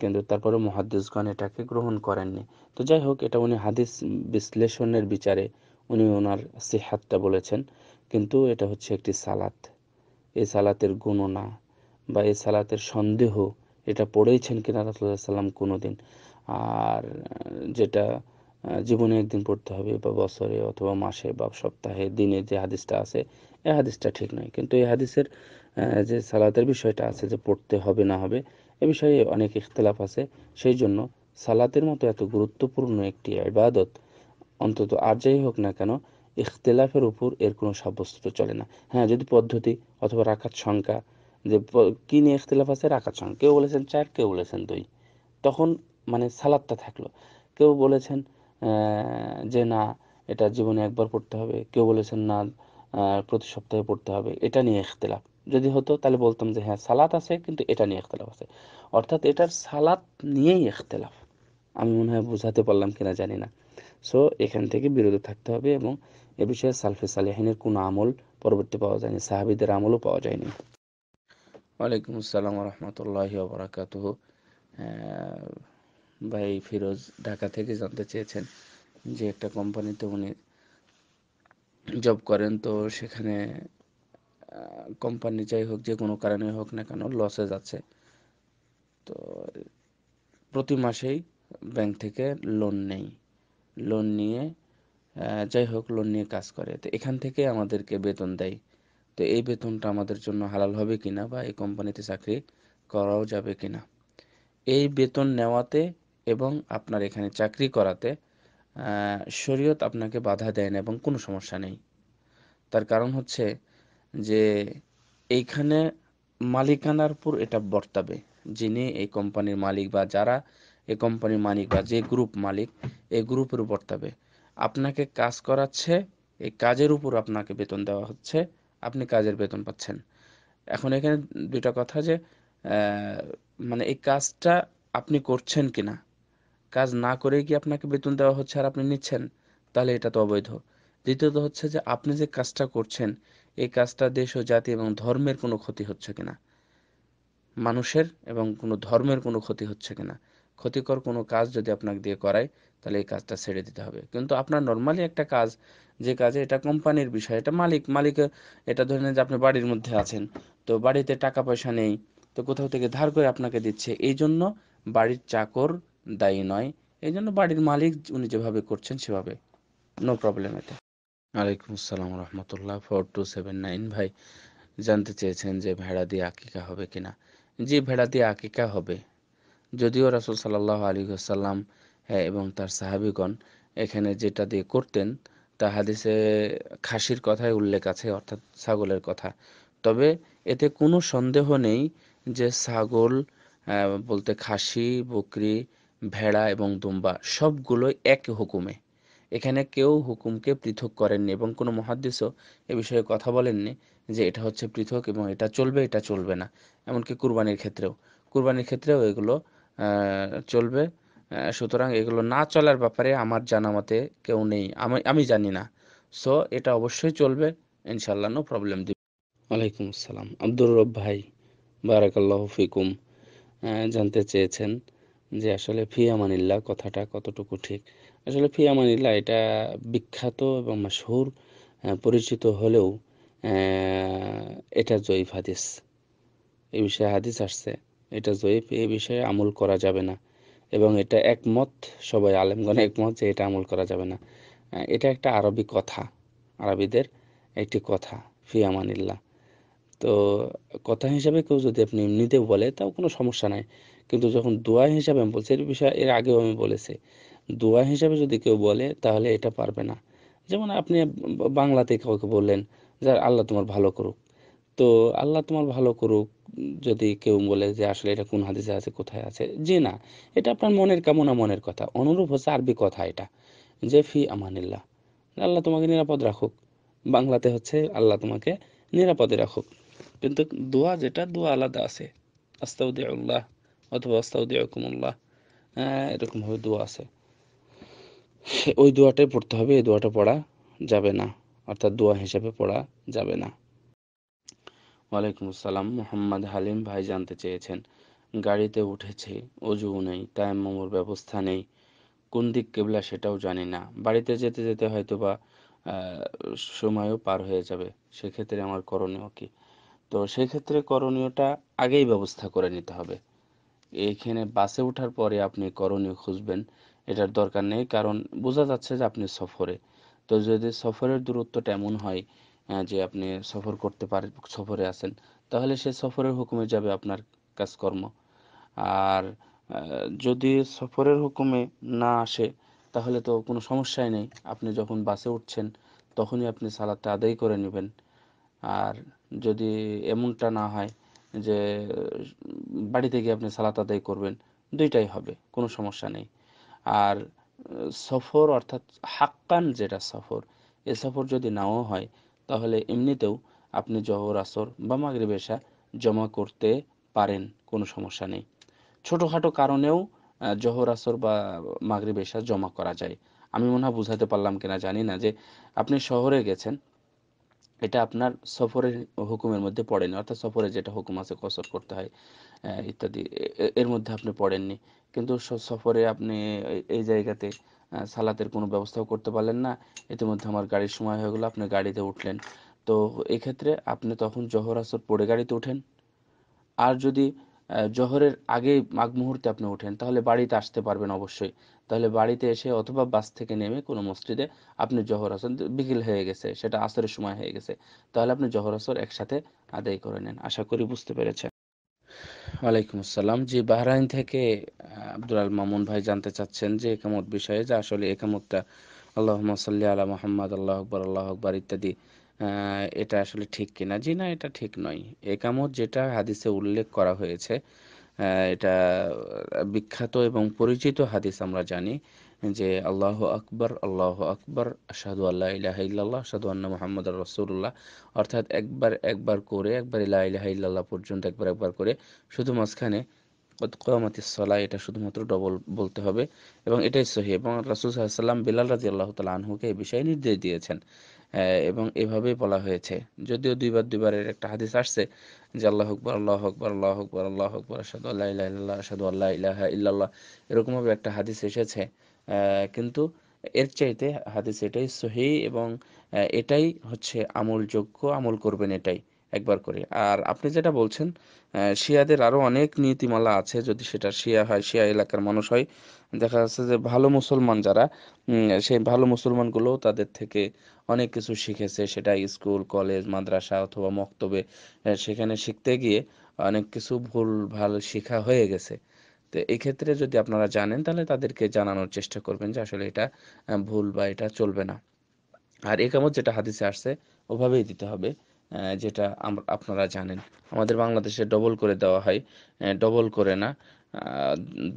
কিন্তু তারপরে মহাদ্দেশগণ এটাকে গ্রহণ করেননি তো যাই হোক এটা উনি হাদিস বিশ্লেষণের বিচারে উনি ওনার সিহাতটা বলেছেন কিন্তু এটা হচ্ছে একটি সালাত এই সালাতের গুণনা বা এই সালাতের সন্দেহ এটা পড়েইছেন কিনা রাসুল্লাহ সাল্লাম কোনো দিন আর যেটা জীবনে একদিন পড়তে হবে বা বছরে অথবা মাসে বা সপ্তাহে দিনে যে হাদিসটা আছে এ হাদিসটা ঠিক নয় কিন্তু এই হাদিসের যে সালাতের বিষয়টা আছে যে পড়তে হবে না হবে এ বিষয়ে অনেক ইখতলাফ আছে সেই জন্য সালাতের মতো এত গুরুত্বপূর্ণ একটি ইবাদত অন্তত আর যাই হোক না কেন ইখতলাফের উপর এর কোনো সাব্যস্ত চলে না হ্যাঁ যদি পদ্ধতি অথবা রাখার সংখ্যা যে কী নিয়ে ইখতলাফ আছে রাখার সংখ্যা কেউ বলেছেন চার কেউ বলেছেন দুই তখন মানে সালাদটা থাকলো কেউ বলেছেন যে না এটা জীবনে একবার পড়তে হবে কেউ বলেছেন না প্রতি সপ্তাহে পড়তে হবে এটা নিয়ে ইখতলাফ যদি হতো তাহলে বলতাম যে হ্যাঁ সালাত আছে কিন্তু এটা নিয়ে ইখতলাফ আছে অর্থাৎ এটার সালাত নিয়েই ইখতলাফ আমি মনে হয় বোঝাতে পারলাম কিনা জানি না সো এখান থেকে বিরত থাকতে হবে এবং এ বিষয়ে সালফে সালেহিনের কোনো আমল পরবর্তী পাওয়া যায়নি সাহাবিদের আমলও পাওয়া যায়নি ওয়ালাইকুম আসসালাম রহমতুল্লাহ বরাকাতুহ ভাই ফিরোজ ঢাকা থেকে জানতে চেয়েছেন যে একটা কোম্পানিতে উনি জব করেন তো সেখানে কোম্পানি যাই হোক যে কোনো কারণে হোক না কেন লসে যাচ্ছে তো প্রতি মাসেই ব্যাংক থেকে লোন নেই লোন নিয়ে যাই হোক লোন নিয়ে কাজ করে তো এখান থেকে আমাদেরকে বেতন দেয় তো এই বেতনটা আমাদের জন্য হালাল হবে কিনা বা এই কোম্পানিতে চাকরি করাও যাবে কিনা এই বেতন নেওয়াতে এবং আপনার এখানে চাকরি করাতে শরীয়ত আপনাকে বাধা দেয় না এবং কোনো সমস্যা নেই তার কারণ হচ্ছে যে এইখানে মালিকানার পর এটা বর্তাবে যিনি এই কোম্পানির মালিক বা যারা এই কোম্পানির মালিক বা যে গ্রুপ মালিক এই গ্রুপের উপর তবে আপনাকে কাজ করাচ্ছে এই কাজের উপর আপনাকে বেতন দেওয়া হচ্ছে আপনি কাজের বেতন পাচ্ছেন এখন এখানে দুটা কথা যে মানে এই কাজটা আপনি করছেন কিনা কাজ না করেই কি আপনাকে বেতন দেওয়া হচ্ছে আর আপনি নিচ্ছেন তাহলে এটা তো অবৈধ দ্বিতীয়ত হচ্ছে যে আপনি যে কাজটা করছেন এই কাজটা দেশ ও জাতি এবং ধর্মের কোনো ক্ষতি হচ্ছে কিনা মানুষের এবং কোনো ধর্মের কোনো ক্ষতি হচ্ছে কিনা ক্ষতিকর কোনো কাজ যদি আপনাকে দিয়ে করায় তাহলে এই কাজটা ছেড়ে দিতে হবে কিন্তু আপনার নর্মালি একটা কাজ যে কাজে এটা কোম্পানির বিষয় এটা মালিক মালিক এটা ধরে নেন যে আপনি বাড়ির মধ্যে আছেন তো বাড়িতে টাকা পয়সা নেই তো কোথাও থেকে ধার করে আপনাকে দিচ্ছে এই জন্য বাড়ির চাকর দায়ী নয় এই জন্য বাড়ির মালিক উনি যেভাবে করছেন সেভাবে নো প্রবলেম এতে ওয়ালাইকুম আসসালাম রহমতুল্লাহ ফোর টু সেভেন নাইন ভাই জানতে চেয়েছেন যে ভেড়া দিয়ে আকিকা হবে কিনা যে ভেড়া দিয়ে আকিকা হবে যদিও রাসুল সাল্লাহ আলী হ্যাঁ এবং তার সাহাবিগণ এখানে যেটা দিয়ে করতেন তা হাদিসে খাসির কথাই উল্লেখ আছে অর্থাৎ ছাগলের কথা তবে এতে কোনো সন্দেহ নেই যে ছাগল বলতে খাসি বকরি ভেড়া এবং দুম্বা সবগুলোই এক হুকুমে এখানে কেউ হুকুমকে পৃথক করেননি এবং কোনো মহাদ্দেশও এ বিষয়ে কথা বলেননি যে এটা হচ্ছে পৃথক এবং এটা চলবে এটা চলবে না এমনকি কুরবানির ক্ষেত্রেও কুরবানির ক্ষেত্রেও এগুলো চলবে সুতরাং এগুলো না চলার ব্যাপারে আমার জানা মতে কেউ নেই আমি আমি জানি না সো এটা অবশ্যই চলবে ইনশাল্লাহ নো প্রবলেম দিবে ওয়ালাইকুম আসসালাম আব্দুর রব ভাই বারাকাল্লাহ ফিকুম জানতে চেয়েছেন যে আসলে ফিয়ামানিল্লা কথাটা কতটুকু ঠিক আসলে ফিয়ামানিল্লা এটা বিখ্যাত এবং মাসহুর পরিচিত হলেও এটা জয়ীফ হাদিস এই বিষয়ে হাদিস আসছে এটা জয়ীফ এই বিষয়ে আমল করা যাবে না এবং এটা একমত সবাই আলেমগণ একমত যে এটা আমল করা যাবে না এটা একটা আরবি কথা আরবিদের একটি কথা ফিয়ামানিল্লা তো কথা হিসাবে কেউ যদি আপনি এমনিতে বলে তাও কোনো সমস্যা নাই কিন্তু যখন দোয়া হিসাবে আমি বলছি এর বিষয়ে এর আগেও আমি বলেছি দোয়া হিসাবে যদি কেউ বলে তাহলে এটা পারবে না যেমন আপনি বাংলাতে কাউকে বললেন যে আল্লাহ তোমার ভালো করুক তো আল্লাহ তোমার ভালো করুক যদি কেউ বলে যে আসলে এটা কোন হাদিসে আছে কোথায় আছে যে না এটা আপনার মনের কামনা মনের কথা অনুরূপ হচ্ছে আরবি কথা এটা যে ফি আমানিল্লাহ আল্লাহ তোমাকে নিরাপদ রাখুক বাংলাতে হচ্ছে আল্লাহ তোমাকে নিরাপদে রাখুক কিন্তু দোয়া যেটা দোয়া আলাদা আছে আস্তাউদ্দিউল্লাহ অথবা আস্তাউদ্দিয়াকুমুল্লাহ হ্যাঁ, এরকমভাবে দোয়া আছে ওই দোয়াটাই পড়তে হবে এই দোয়াটা পড়া যাবে না অর্থাৎ দোয়া হিসেবে পড়া যাবে না ওয়ালাইকুম আসসালাম মোহাম্মদ হালিম ভাই জানতে চেয়েছেন গাড়িতে উঠেছে অজু নেই মোমোর ব্যবস্থা নেই কোন দিক কেবলা সেটাও জানি না বাড়িতে যেতে যেতে হয়তো বা সময়ও পার হয়ে যাবে সেক্ষেত্রে আমার করণীয় কি তো সেক্ষেত্রে করণীয়টা আগেই ব্যবস্থা করে নিতে হবে এখানে বাসে ওঠার পরে আপনি করণীয় খুঁজবেন এটার দরকার নেই কারণ বোঝা যাচ্ছে যে আপনি সফরে তো যদি সফরের দূরত্বটা এমন হয় যে আপনি সফর করতে পারে সফরে আছেন তাহলে সে সফরের হুকুমে যাবে আপনার কাজকর্ম আর যদি সফরের হুকুমে না আসে তাহলে তো কোনো সমস্যাই নেই আপনি যখন বাসে উঠছেন তখনই আপনি সালাতে আদায় করে নেবেন আর যদি এমনটা না হয় যে বাড়িতে গিয়ে আপনি সালাত আদায় করবেন দুইটাই হবে কোনো সমস্যা নেই আর সফর অর্থাৎ হাক্কান যেটা সফর এ সফর যদি নাও হয় তাহলে এমনিতেও আপনি জহর আসর বা মাগরিব বেশা জমা করতে পারেন কোনো সমস্যা নেই ছোটোখাটো কারণেও জহর আসর বা মাগরিব বেশা জমা করা যায় আমি মনে হয় বুঝাতে পারলাম কিনা জানি না যে আপনি শহরে গেছেন এটা আপনার সফরের হুকুমের মধ্যে পড়েনি অর্থাৎ সফরে যেটা হুকুম আছে কসর করতে হয় ইত্যাদি এর মধ্যে আপনি পড়েননি কিন্তু সফরে আপনি এই জায়গাতে সালাতের কোনো ব্যবস্থাও করতে পারলেন না ইতিমধ্যে আমার গাড়ির সময় হয়ে গেলো আপনি গাড়িতে উঠলেন তো এক্ষেত্রে আপনি তখন জহর আসর পড়ে গাড়িতে উঠেন আর যদি জহরের আগে আগ মুহূর্তে আপনি ওঠেন তাহলে বাড়িতে আসতে পারবেন অবশ্যই তাহলে বাড়িতে এসে অথবা বাস থেকে নেমে কোনো মসজিদে আপনি জহর আসর বিকেল হয়ে গেছে সেটা আসরের সময় হয়ে গেছে তাহলে আপনি জহর আসর একসাথে আদায় করে নেন আশা করি বুঝতে পেরেছেন ওয়ালাইকুম আসসালাম জি বাহরাইন থেকে আব্দুল আল মামুন ভাই জানতে চাচ্ছেন যে একামত বিষয়ে যে আসলে একামতটা আল্লাহ সাল্লি আলা মোহাম্মদ আল্লাহ আকবর আল্লাহ আকবর ইত্যাদি এটা আসলে ঠিক কিনা জি না এটা ঠিক নয় একামত যেটা হাদিসে উল্লেখ করা হয়েছে এটা বিখ্যাত এবং পরিচিত হাদিস আমরা জানি যে আল্লাহ আকবর আল্লাহ আকবর আসাদু আল্লাহ ইলাহ ইল্লাল্লাহ আসাদু আন্না মোহাম্মদ রসুল্লাহ অর্থাৎ একবার একবার করে একবার ইলাহ ইলাহ ইল্লাল্লাহ পর্যন্ত একবার একবার করে শুধু মাঝখানে কয়ামাতিস সলা এটা শুধুমাত্র ডবল বলতে হবে এবং এটাই সহি এবং রাসুল সাল্লাম বিলাল রাজি আল্লাহ তাল আনহুকে এই বিষয়ে নির্দেশ দিয়েছেন এবং এভাবেই বলা হয়েছে যদিও দুইবার দুইবারের একটা হাদিস আসছে যে আল্লাহ আকবর আল্লাহ আকবর আল্লাহ আকবর আল্লাহ আকবর আসাদু আল্লাহ ইল্লাহ আসাদু আল্লাহ ইলাহা ইল্লাল্লাহ এরকমভাবে একটা হাদিস এসেছে কিন্তু এর চাইতে হাদিস এটাই সহি এবং এটাই হচ্ছে আমল যোগ্য আমল করবেন এটাই একবার করে আর আপনি যেটা বলছেন শিয়াদের আরও অনেক নীতিমালা আছে যদি সেটা শিয়া হয় শিয়া এলাকার মানুষ হয় দেখা যাচ্ছে যে ভালো মুসলমান যারা সেই ভালো মুসলমানগুলোও তাদের থেকে অনেক কিছু শিখেছে সেটা স্কুল কলেজ মাদ্রাসা অথবা মক্তবে সেখানে শিখতে গিয়ে অনেক কিছু ভুল ভাল শেখা হয়ে গেছে তো এক্ষেত্রে যদি আপনারা জানেন তাহলে তাদেরকে জানানোর চেষ্টা করবেন যে আসলে এটা ভুল বা এটা চলবে না আর একামত যেটা হাদিসে আসছে ওভাবেই দিতে হবে যেটা আপনারা জানেন আমাদের বাংলাদেশে ডবল করে দেওয়া হয় ডবল করে না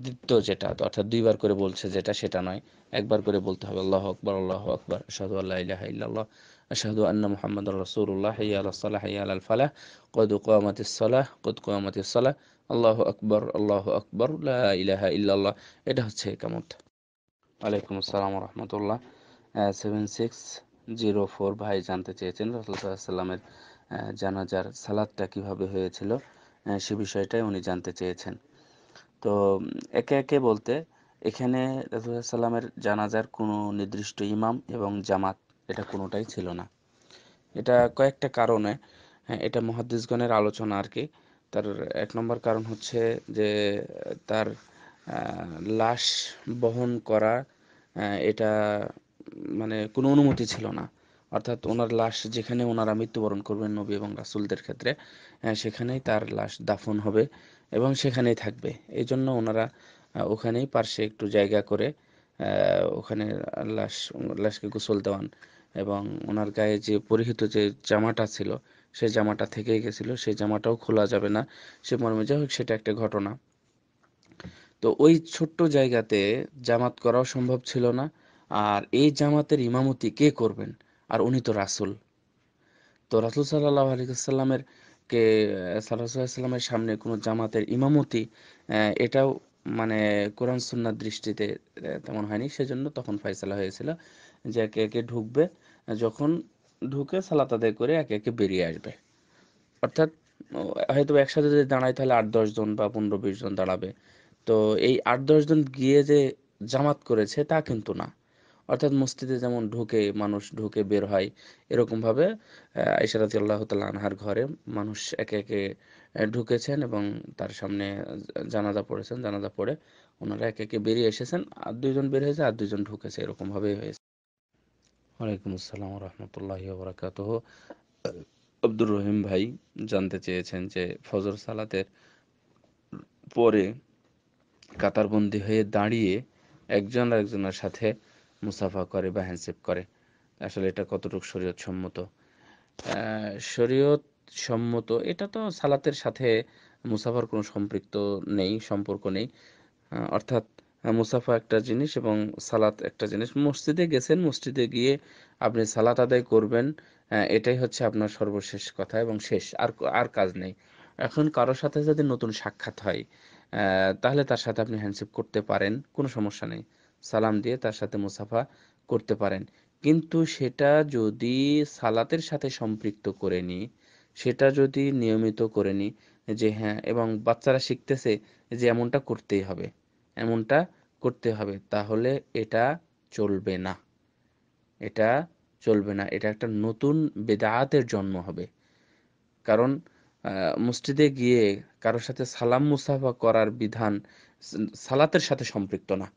দ্বিতীয় যেটা অর্থাৎ দুইবার করে বলছে যেটা সেটা নয় একবার করে বলতে হবে আল্লাহ আকবর আল্লাহ আকবর আসাদু আল্লাহ ইলাহা ইল্লাল্লাহ আসাদু আন্না মুহাম্মদ রসুল্লাহ হাইয়া আল্লাহ সালাহ হাইয়া আল ফালাহ কদ কোয়ামতি সালাহ কদ কোয়ামতি সালাহ আল্লাহ আকবর আল্লাহ আকবর ইলাহা ইল্লাল্লাহ এটা হচ্ছে কামত আলাইকুম আসসালাম রহমতুল্লাহ সেভেন সিক্স জিরো ফোর ভাই জানতে চেয়েছেন রসুলসাল্লামের জানাজার সালাদটা কিভাবে হয়েছিল সে বিষয়টাই উনি জানতে চেয়েছেন তো একে একে বলতে এখানে রসুলামের জানাজার কোনো নির্দিষ্ট ইমাম এবং জামাত এটা কোনোটাই ছিল না এটা কয়েকটা কারণে হ্যাঁ, এটা মহাদ্দিসগণের আলোচনা আর কি তার এক নম্বর কারণ হচ্ছে যে তার লাশ বহন করা এটা মানে কোনো অনুমতি ছিল না অর্থাৎ ওনার লাশ যেখানে ওনারা মৃত্যুবরণ করবেন নবী এবং রাসুলদের ক্ষেত্রে সেখানেই তার লাশ দাফন হবে এবং সেখানেই থাকবে এই জন্য ওনারা ওখানেই পার্শ্বে একটু জায়গা করে ওখানে লাশ লাশকে গোসল দেওয়ান এবং ওনার গায়ে যে পরিহিত যে জামাটা ছিল সে জামাটা থেকেই গেছিল সেই জামাটাও খোলা যাবে না সে মর্মে যাই হোক সেটা একটা ঘটনা তো ওই ছোট্ট জায়গাতে জামাত করাও সম্ভব ছিল না আর এই জামাতের ইমামতি কে করবেন আর উনি তো রাসুল তো রাসুল সাল্লাহ আলিকাল্লামের কে সাল্লাহামের সামনে কোনো জামাতের ইমামতি এটাও মানে কোরআন সুন্নার দৃষ্টিতে তেমন হয়নি সেজন্য তখন ফয়সালা হয়েছিল যে একে একে ঢুকবে যখন ঢুকে সালাত আদায় করে একে একে বেরিয়ে আসবে অর্থাৎ হয়তো একসাথে যদি দাঁড়ায় তাহলে আট দশ জন বা পনেরো বিশ জন দাঁড়াবে তো এই আট দশ জন গিয়ে যে জামাত করেছে তা কিন্তু না অর্থাৎ মসজিদে যেমন ঢুকে মানুষ ঢুকে বের হয় এরকমভাবে ইশারাতি আল্লাহ তাল আনহার ঘরে মানুষ একে একে ঢুকেছেন এবং তার সামনে জানাজা পড়েছেন জানাজা পড়ে ওনারা একে একে বেরিয়ে এসেছেন আর দুইজন বের হয়েছে আর দুইজন ঢুকেছে এরকমভাবেই হয়েছে ওয়ালাইকুম আসসালাম রহমতুল্লাহ বরাকাত আব্দুর রহিম ভাই জানতে চেয়েছেন যে ফজর সালাতের পরে কাতারবন্দি হয়ে দাঁড়িয়ে একজন আরেকজনের সাথে মুসাফা করে বা হ্যান্ডশেপ করে আসলে এটা কতটুকু শরীয়ত সম্মত শরীয়ত সম্মত এটা তো সালাতের সাথে মুসাফার কোনো সম্পৃক্ত নেই সম্পর্ক নেই অর্থাৎ মুসাফা একটা জিনিস এবং সালাত একটা জিনিস মসজিদে গেছেন মসজিদে গিয়ে আপনি সালাত আদায় করবেন এটাই হচ্ছে আপনার সর্বশেষ কথা এবং শেষ আর আর কাজ নেই এখন কারোর সাথে যদি নতুন সাক্ষাৎ হয় তাহলে তার সাথে আপনি হ্যান্ডশেক করতে পারেন কোনো সমস্যা নেই সালাম দিয়ে তার সাথে মুসাফা করতে পারেন কিন্তু সেটা যদি সালাতের সাথে সম্পৃক্ত করে নিই সেটা যদি নিয়মিত করে নিই যে হ্যাঁ এবং বাচ্চারা শিখতেছে যে এমনটা করতেই হবে এমনটা করতে হবে তাহলে এটা চলবে না এটা চলবে না এটা একটা নতুন বেদায়াতের জন্ম হবে কারণ মসজিদে গিয়ে কারোর সাথে সালাম মুসাফা করার বিধান সালাতের সাথে সম্পৃক্ত না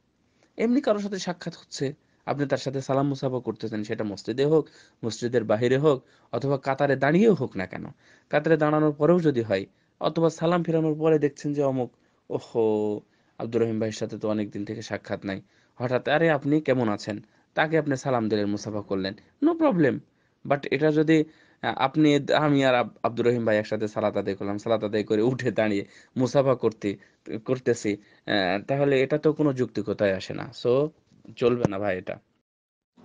এমনি কারোর সাথে সাক্ষাৎ হচ্ছে আপনি তার সাথে সালাম মুসাফা করতেছেন সেটা মসজিদে হোক মসজিদের বাহিরে হোক অথবা কাতারে দাঁড়িয়েও হোক না কেন কাতারে দাঁড়ানোর পরেও যদি হয় অথবা সালাম ফেরানোর পরে দেখছেন যে অমুক ওহো আব্দুর রহিম ভাইয়ের সাথে তো অনেক দিন থেকে সাক্ষাৎ নাই হঠাৎ আরে আপনি কেমন আছেন তাকে আপনি সালাম দিলেন মুসাফা করলেন নো প্রবলেম বাট এটা যদি আপনি আমি আর আব্দুর রহিম ভাই একসাথে সালাত আদায় করলাম সালাত আদায় করে উঠে দাঁড়িয়ে মুসাফা করতে করতেছি তাহলে এটা তো কোনো যুক্তিকতায় আসে না সো চলবে না ভাই এটা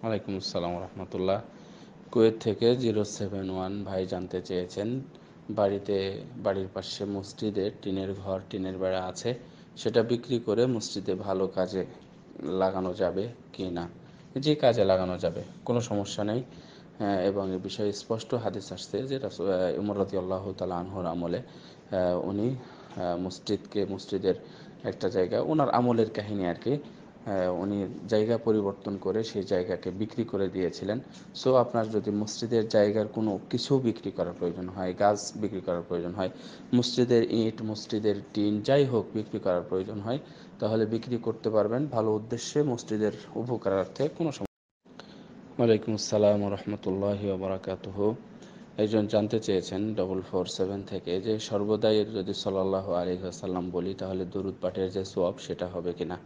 ওয়ালাইকুম আসসালাম রহমতুল্লাহ কুয়েত থেকে জিরো সেভেন ওয়ান ভাই জানতে চেয়েছেন বাড়িতে বাড়ির পাশে মসজিদের টিনের ঘর টিনের বেড়া আছে সেটা বিক্রি করে মসজিদে ভালো কাজে লাগানো যাবে কি না যে কাজে লাগানো যাবে কোনো সমস্যা নেই হ্যাঁ, এবং এ বিষয়ে স্পষ্ট হাদিস আসছে যে উমরতি আল্লাহ তালা আনহর আমলে উনি মসজিদকে মসজিদের একটা জায়গা ওনার আমলের কাহিনী আর কি উনি জায়গা পরিবর্তন করে সেই জায়গাকে বিক্রি করে দিয়েছিলেন সো আপনার যদি মসজিদের জায়গার কোনো কিছু বিক্রি করার প্রয়োজন হয় গাছ বিক্রি করার প্রয়োজন হয় মসজিদের ইট মসজিদের টিন যাই হোক বিক্রি করার প্রয়োজন হয় তাহলে বিক্রি করতে পারবেন ভালো উদ্দেশ্যে মসজিদের উপকারার্থে কোনো ওয়ালাইকুম আসসালাম রহমতুল্লাহ বারাকাতুহ একজন জানতে চেয়েছেন ডবল ফোর সেভেন থেকে যে সর্বদাই যদি সাল্লাহ আলিহাসাল্লাম বলি তাহলে দরুদ পাঠের যে সোয়াব সেটা হবে কিনা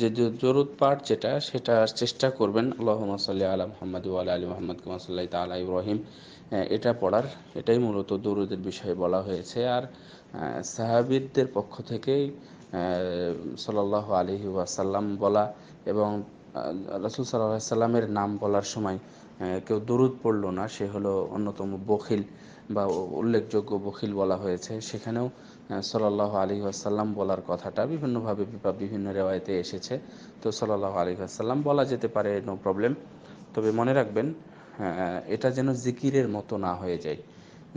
যে দরুদ পাঠ যেটা সেটা চেষ্টা করবেন আল্লাহ সাল্লাহ আলা মোহাম্মদ ওয়াল আলী মোহাম্মদ কুমাসাল্লাহ সাল্লাহ তালা ইব্রাহিম এটা পড়ার এটাই মূলত দরুদের বিষয়ে বলা হয়েছে আর সাহাবিদদের পক্ষ থেকেই সাল্লাহ আলহি ওয়াসাল্লাম বলা এবং রসুল সাল্লাহ সাল্লামের নাম বলার সময় কেউ দরুদ পড়ল না সে হলো অন্যতম বখিল বা উল্লেখযোগ্য বখিল বলা হয়েছে সেখানেও সাল্লাহ আলী আসাল্লাম বলার কথাটা বিভিন্নভাবে বিভিন্ন রেওয়ায়তে এসেছে তো সাল্লাহ আলী আসাল্লাম বলা যেতে পারে নো প্রবলেম তবে মনে রাখবেন এটা যেন জিকিরের মতো না হয়ে যায়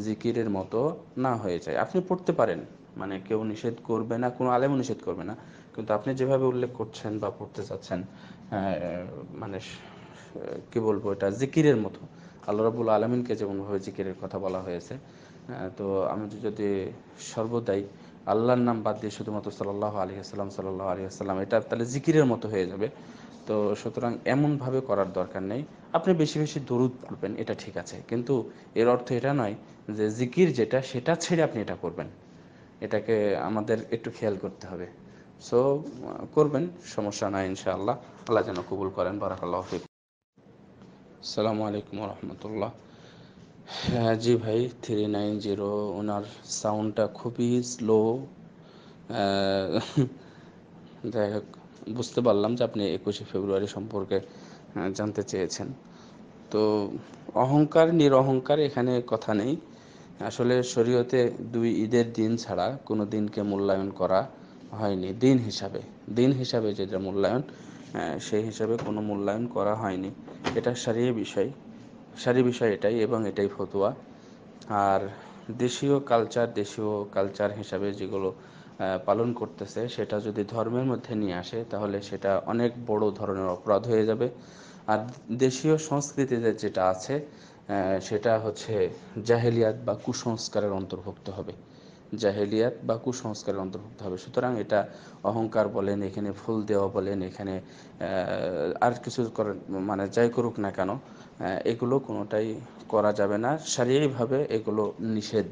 জিকিরের মতো না হয়ে যায় আপনি পড়তে পারেন মানে কেউ নিষেধ করবে না কোনো আলেমও নিষেধ করবে না কিন্তু আপনি যেভাবে উল্লেখ করছেন বা পড়তে চাচ্ছেন মানে কি বলবো এটা জিকিরের মতো আল্লাহ রাবুল আলমিনকে যেমনভাবে জিকিরের কথা বলা হয়েছে তো আমি যদি সর্বদাই আল্লাহর নাম বাদ দিয়ে শুধুমাত্র সাল্লাহ আলী আসসালাম সাল্লাহ আলী এটা তাহলে জিকিরের মতো হয়ে যাবে তো সুতরাং এমনভাবে করার দরকার নেই আপনি বেশি বেশি দরুদ পড়বেন এটা ঠিক আছে কিন্তু এর অর্থ এটা নয় যে জিকির যেটা সেটা ছেড়ে আপনি এটা করবেন এটাকে আমাদের একটু খেয়াল করতে হবে সো করবেন সমস্যা নাই ইনশাআল্লাহ আল্লাহ যেন কবুল করেন বারাকাল্লাহ আসসালামু আলাইকুম রহমতুল্লাহ হ্যাঁ জি ভাই থ্রি নাইন জিরো ওনার সাউন্ডটা খুবই স্লো যাই হোক বুঝতে পারলাম যে আপনি একুশে ফেব্রুয়ারি সম্পর্কে জানতে চেয়েছেন তো অহংকার নিরহংকার এখানে কথা নেই আসলে শরীয়তে দুই ঈদের দিন ছাড়া কোনো দিনকে মূল্যায়ন করা হয়নি দিন হিসাবে দিন হিসাবে যেটা মূল্যায়ন হ্যাঁ, সেই হিসাবে কোনো মূল্যায়ন করা হয়নি এটা সারিয়ে বিষয় সারি বিষয় এটাই এবং এটাই ফতুয়া আর দেশীয় কালচার দেশীয় কালচার হিসাবে যেগুলো পালন করতেছে সেটা যদি ধর্মের মধ্যে নিয়ে আসে তাহলে সেটা অনেক বড় ধরনের অপরাধ হয়ে যাবে আর দেশীয় সংস্কৃতিতে যেটা আছে সেটা হচ্ছে জাহেলিয়াত বা কুসংস্কারের অন্তর্ভুক্ত হবে জাহেলিয়াত বা কুসংস্কারের অন্তর্ভুক্ত হবে সুতরাং এটা অহংকার বলেন এখানে ফুল দেওয়া বলেন এখানে আর কিছু মানে যাই করুক না কেন এগুলো কোনোটাই করা যাবে না শারীরিকভাবে এগুলো নিষেধ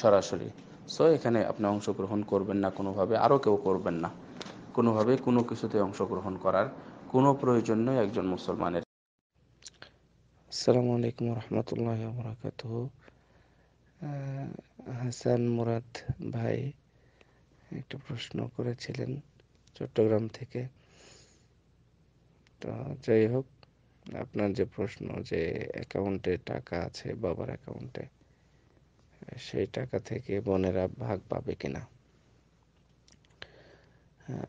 সরাসরি সো এখানে আপনি অংশগ্রহণ করবেন না কোনোভাবে আরও কেউ করবেন না কোনোভাবে কোনো কিছুতে অংশগ্রহণ করার কোনো প্রয়োজন নয় একজন মুসলমানের আসসালামু আলাইকুম রহমতুল্লাহ বরাকাতুহ হাসান মুরাদ ভাই একটা প্রশ্ন করেছিলেন চট্টগ্রাম থেকে তো যাই হোক আপনার যে প্রশ্ন যে অ্যাকাউন্টে টাকা আছে বাবার অ্যাকাউন্টে সেই টাকা থেকে বোনেরা ভাগ পাবে কিনা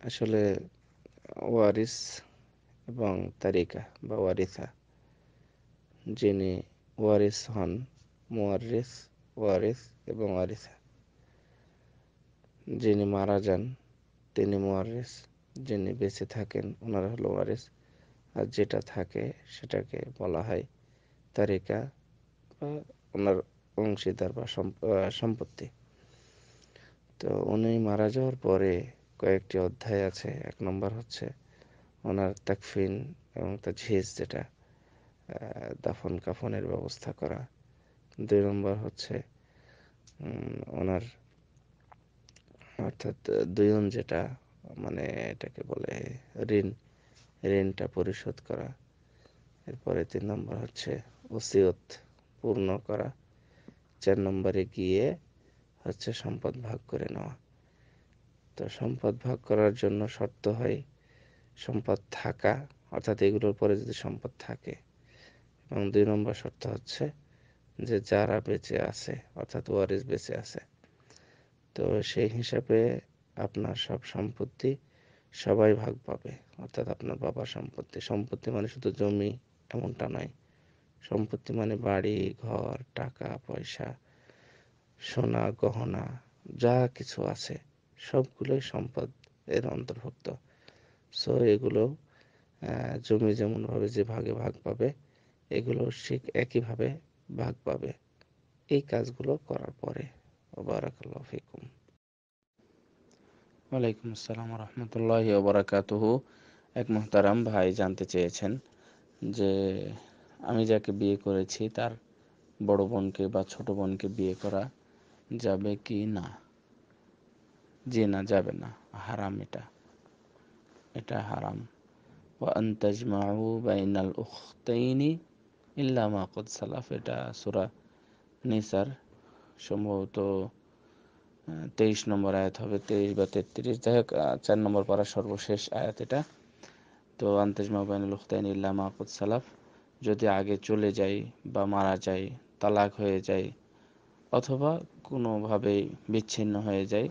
আসলে ওয়ারিস এবং তারিকা বা ওয়ারিসা যিনি ওয়ারিস হন মোয়ারিস ওয়ারিস এবং ওয়ারিসা যিনি মারা যান তিনি ওয়ারিস যিনি বেঁচে থাকেন ওনারা হলো ওয়ারিস আর যেটা থাকে সেটাকে বলা হয় তারিকা বা ওনার অংশীদার বা সম্পত্তি তো উনি মারা যাওয়ার পরে কয়েকটি অধ্যায় আছে এক নম্বর হচ্ছে ওনার তাকফিন এবং তাজহিজ যেটা দাফন কাফনের ব্যবস্থা করা দুই নম্বর হচ্ছে ওনার অর্থাৎ দুইজন যেটা মানে এটাকে বলে ঋণ ঋণটা পরিশোধ করা এরপরে তিন নম্বর হচ্ছে ওসিয়ত পূর্ণ করা চার নম্বরে গিয়ে হচ্ছে সম্পদ ভাগ করে নেওয়া তো সম্পদ ভাগ করার জন্য শর্ত হয় সম্পদ থাকা অর্থাৎ এগুলোর পরে যদি সম্পদ থাকে এবং দুই নম্বর শর্ত হচ্ছে যে যারা বেঁচে আছে অর্থাৎ ওয়ারিস বেঁচে আছে তো সেই হিসাবে আপনার সব সম্পত্তি সবাই ভাগ পাবে অর্থাৎ আপনার বাবার সম্পত্তি সম্পত্তি মানে শুধু জমি এমনটা নয় সম্পত্তি মানে বাড়ি ঘর টাকা পয়সা সোনা গহনা যা কিছু আছে সবগুলোই সম্পদ এর অন্তর্ভুক্ত সো এগুলো জমি যেমনভাবে যে ভাগে ভাগ পাবে এগুলো ঠিক একইভাবে ভাগ পাবে এই কাজগুলো করার পরে ওবারাকাল্লাহ ওয়ালাইকুম আসসালাম রহমতুল্লাহ ওবরাকাতুহ এক মোহতারাম ভাই জানতে চেয়েছেন যে আমি যাকে বিয়ে করেছি তার বড় বোনকে বা ছোট বোনকে বিয়ে করা যাবে কি না জি না যাবে না হারাম এটা এটা হারাম ওয়া আনতাজমাউ বাইনাল উখতাইনি ইল্লা মাকদ সালাফ এটা সুরা নিসার সম্ভবত তেইশ নম্বর আয়াত হবে তেইশ বা তেত্রিশ যাই হোক চার নম্বর পারা সর্বশেষ আয়াত এটা তো আন্তজমা বাইনুল উখতাইন ইল্লা মাকদ সালাফ যদি আগে চলে যাই বা মারা যাই তালাক হয়ে যায় অথবা কোনোভাবেই বিচ্ছিন্ন হয়ে যায়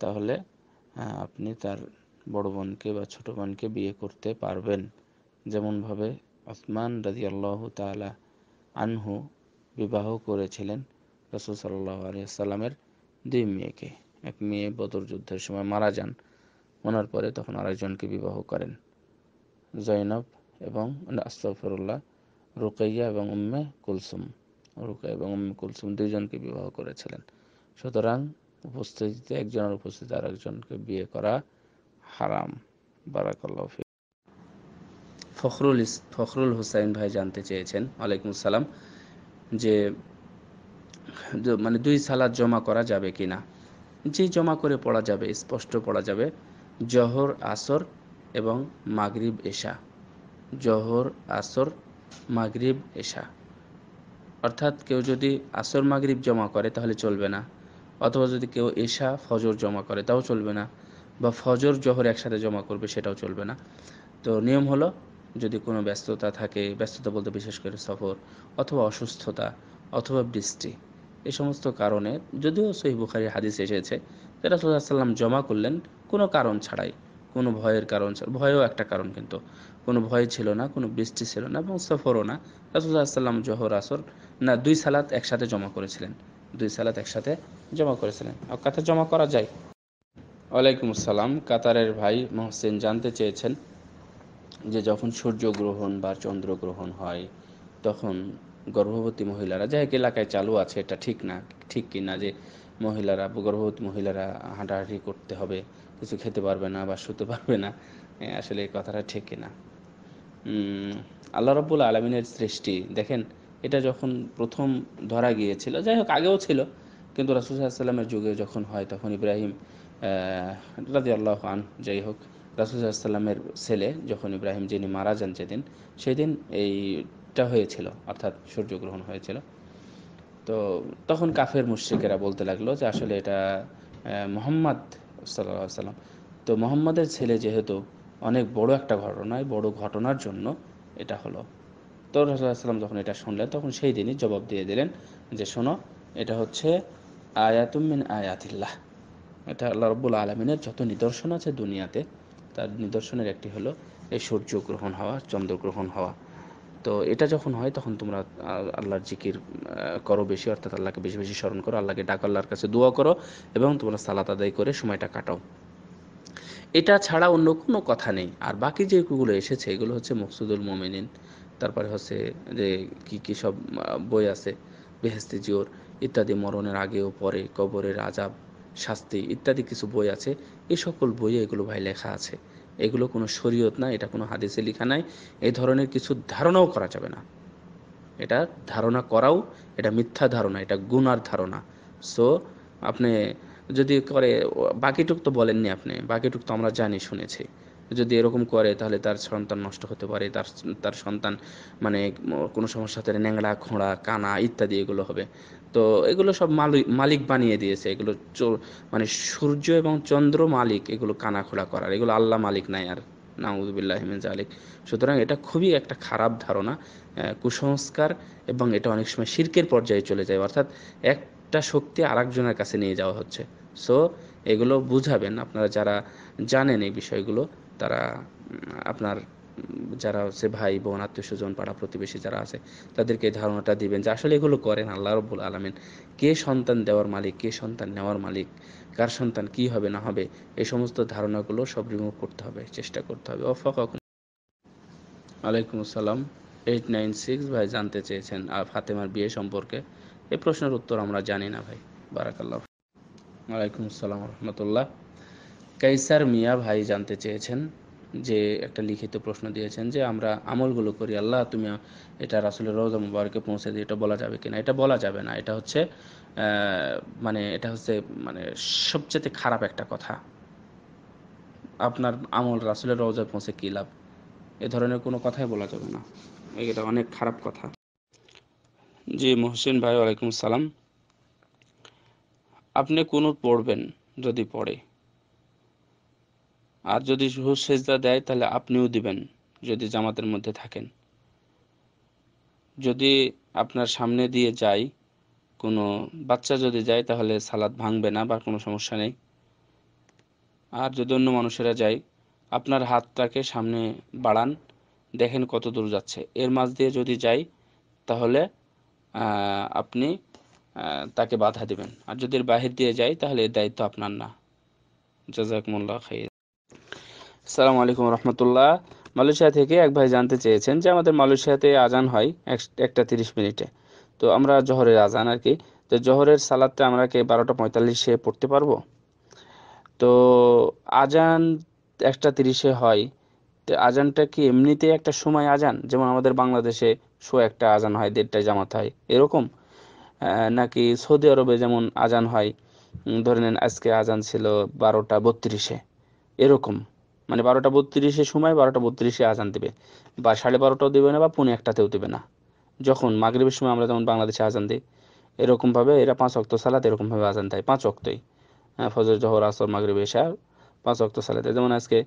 তাহলে আপনি তার বড় বোনকে বা ছোটো বোনকে বিয়ে করতে পারবেন যেমনভাবে ওসমান রাজিয়াল্লাহ তালা আনহু বিবাহ করেছিলেন রসুল সাল্লাহ দুই মেয়েকে এক মেয়ে বদর যুদ্ধের সময় মারা যান ওনার পরে তখন আরেকজনকে বিবাহ করেন জৈনব এবং আস্তফরুল্লাহ রুকাইয়া এবং উম্মে কুলসুম রুকাইয়া এবং উম্মে কুলসুম দুইজনকে বিবাহ করেছিলেন সুতরাং উপস্থিতিতে একজনের উপস্থিতি আরেকজনকে বিয়ে করা হারাম বারাকল্লাফি ফখরুল ইস ফখরুল হুসাইন ভাই জানতে চেয়েছেন ওয়ালাইকুম সালাম যে মানে দুই সালাদ জমা করা যাবে কি না যে জমা করে পড়া যাবে স্পষ্ট পড়া যাবে জহর আসর এবং মাগরিব এশা জহর আসর মাগরিব এশা অর্থাৎ কেউ যদি আসর মাগরিব জমা করে তাহলে চলবে না অথবা যদি কেউ এশা ফজর জমা করে তাও চলবে না বা ফজর জহর একসাথে জমা করবে সেটাও চলবে না তো নিয়ম হলো যদি কোনো ব্যস্ততা থাকে ব্যস্ততা বলতে বিশেষ করে সফর অথবা অসুস্থতা অথবা বৃষ্টি এ সমস্ত কারণে যদিও সহি হাদিস এসেছে যে রাসুল্লাহ সাল্লাম জমা করলেন কোনো কারণ ছাড়াই কোনো ভয়ের কারণ ভয়ও একটা কারণ কিন্তু কোনো ভয় ছিল না কোনো বৃষ্টি ছিল না এবং সফরও না রাসুল্লাহ সাল্লাম জহর আসর না দুই সালাত একসাথে জমা করেছিলেন দুই সালাত একসাথে জমা করেছিলেন কাতার জমা করা যায় ওয়ালাইকুম আসসালাম কাতারের ভাই মোহসেন জানতে চেয়েছেন যে যখন সূর্যগ্রহণ বা চন্দ্র গ্রহণ হয় তখন গর্ভবতী মহিলারা যাই এলাকায় চালু আছে এটা ঠিক না ঠিক কি না যে মহিলারা গর্ভবতী মহিলারা হাঁটাহাঁটি করতে হবে কিছু খেতে পারবে না বা শুতে পারবে না আসলে এই কথাটা ঠিক কিনা আল্লাহ রব্বুল আলমিনের সৃষ্টি দেখেন এটা যখন প্রথম ধরা গিয়েছিল যাই হোক আগেও ছিল কিন্তু রাসুল সাল্লামের যুগে যখন হয় তখন ইব্রাহিম রাজি আল্লাহ খান যাই হোক রাসুলসাল্লামের ছেলে যখন ইব্রাহিম যিনি মারা যান যেদিন সেদিন এইটা হয়েছিল অর্থাৎ সূর্যগ্রহণ হয়েছিল তো তখন কাফের মুশ্রিকেরা বলতে লাগলো যে আসলে এটা মোহাম্মদ সাল্লা সাল্লাম তো মোহাম্মদের ছেলে যেহেতু অনেক বড় একটা ঘটনায় বড় ঘটনার জন্য এটা হলো তো রসুল্লাহাম যখন এটা শুনলেন তখন সেই দিনই জবাব দিয়ে দিলেন যে শোনো এটা হচ্ছে আয়াতুমিন আয়াতিল্লাহ এটা আল্লাহ রব্বুল আলমিনের যত নিদর্শন আছে দুনিয়াতে তার নিদর্শনের একটি হলো এই সূর্য গ্রহণ হওয়া চন্দ্রগ্রহণ হওয়া তো এটা যখন হয় তখন তোমরা আল্লাহর জিকির করো বেশি অর্থাৎ আল্লাহকে বেশি বেশি স্মরণ করো আল্লাহকে ডাক আল্লাহর কাছে দোয়া করো এবং তোমরা সালাত আদায় করে সময়টা কাটাও এটা ছাড়া অন্য কোনো কথা নেই আর বাকি যেগুলো এসেছে এগুলো হচ্ছে মকসুদুল মোমেনিন তারপরে হচ্ছে যে কী কী সব বই আছে বেহেস্তি জিওর ইত্যাদি মরণের আগে ও পরে কবরের আজাব শাস্তি ইত্যাদি কিছু বই আছে এ সকল বইয়ে এগুলো ভাই লেখা আছে এগুলো কোনো শরীয়ত না এটা কোনো হাদিসে লেখা নাই এ ধরনের কিছু ধারণাও করা যাবে না এটা ধারণা করাও এটা মিথ্যা ধারণা এটা গুণার ধারণা সো আপনি যদি করে বাকিটুক তো বলেননি আপনি বাকিটুক তো আমরা জানি শুনেছি যদি এরকম করে তাহলে তার সন্তান নষ্ট হতে পারে তার তার সন্তান মানে কোনো সমস্যা হতে ন্যাংড়া খোঁড়া কানা ইত্যাদি এগুলো হবে তো এগুলো সব মালিক মালিক বানিয়ে দিয়েছে এগুলো মানে সূর্য এবং চন্দ্র মালিক এগুলো কানা খোঁড়া করার এগুলো আল্লাহ মালিক নাই আর নাউদুবিল্লাহমিন জালিক সুতরাং এটা খুবই একটা খারাপ ধারণা কুসংস্কার এবং এটা অনেক সময় শির্কের পর্যায়ে চলে যায় অর্থাৎ একটা শক্তি আরেকজনের কাছে নিয়ে যাওয়া হচ্ছে সো এগুলো বুঝাবেন আপনারা যারা জানেন এই বিষয়গুলো তারা আপনার যারা হচ্ছে ভাই বোন আত্মীয় স্বজন পাড়া প্রতিবেশী যারা আছে তাদেরকে ধারণাটা দিবেন যে আসলে এগুলো করেন আল্লাহ রব্বুল আলমেন কে সন্তান দেওয়ার মালিক কে সন্তান নেওয়ার মালিক কার সন্তান কি হবে না হবে এই সমস্ত ধারণাগুলো সব রিমুভ করতে হবে চেষ্টা করতে হবে অফাক আলাইকুম আসসালাম এইট নাইন সিক্স ভাই জানতে চেয়েছেন আর ফাতেমার বিয়ে সম্পর্কে এই প্রশ্নের উত্তর আমরা জানি না ভাই বারাকাল্লাহ আলাইকুম আসসালাম রহমতুল্লাহ কাইসার মিয়া ভাই জানতে চেয়েছেন যে একটা লিখিত প্রশ্ন দিয়েছেন যে আমরা আমলগুলো করি আল্লাহ তুমি এটা রাসুলের রোজা মুবারকে পৌঁছে দিয়ে এটা বলা যাবে কিনা এটা বলা যাবে না এটা হচ্ছে মানে এটা হচ্ছে মানে সবচেয়ে খারাপ একটা কথা আপনার আমল রাসুলের রোজায় পৌঁছে কী লাভ এ ধরনের কোনো কথাই বলা যাবে না এটা অনেক খারাপ কথা জি মোহসিন ভাই ওয়ালাইকুম সালাম আপনি কোনো পড়বেন যদি পড়ে আর যদি সেজদা দেয় তাহলে আপনিও দিবেন যদি জামাতের মধ্যে থাকেন যদি আপনার সামনে দিয়ে যায় কোনো বাচ্চা যদি যায় তাহলে সালাদ ভাঙবে না বা কোনো সমস্যা নেই আর যদি অন্য মানুষেরা যায় আপনার হাতটাকে সামনে বাড়ান দেখেন কত দূর যাচ্ছে এর মাঝ দিয়ে যদি যাই তাহলে আপনি তাকে বাধা দিবেন আর যদি এর বাহির দিয়ে যাই তাহলে এর দায়িত্ব আপনার না জাজাকমুল্লাহ খাই সালাম আলাইকুম রহমতুল্লাহ মালয়েশিয়া থেকে এক ভাই জানতে চেয়েছেন যে আমাদের মালয়েশিয়াতে আজান হয় একটা তিরিশ মিনিটে তো আমরা জহরের আজান আর কি তো জহরের সালাদটা আমরা কি বারোটা পঁয়তাল্লিশে পড়তে পারবো তো আজান একটা তিরিশে হয় তো আজানটা কি এমনিতেই একটা সময় আজান যেমন আমাদের বাংলাদেশে শো একটা আজান হয় দেড়টায় জামাত হয় এরকম নাকি সৌদি আরবে যেমন আজান হয় ধরে নেন আজকে আজান ছিল বারোটা বত্রিশে এরকম মানে বারোটা বত্রিশে সময় বারোটা বত্রিশে আজান দেবে বা সাড়ে বারোটাও দেবে না বা পৌনে একটাতেও দেবে না যখন মাগরীবের সময় আমরা যেমন বাংলাদেশে আজান দিই এরকমভাবে এরা পাঁচ অক্ত সালাত এরকমভাবে আজান দেয় পাঁচ অক্তই হ্যাঁ, ফজর জহর আসর মাগরীব এসা পাঁচ অক্ত সালাতে যেমন আজকে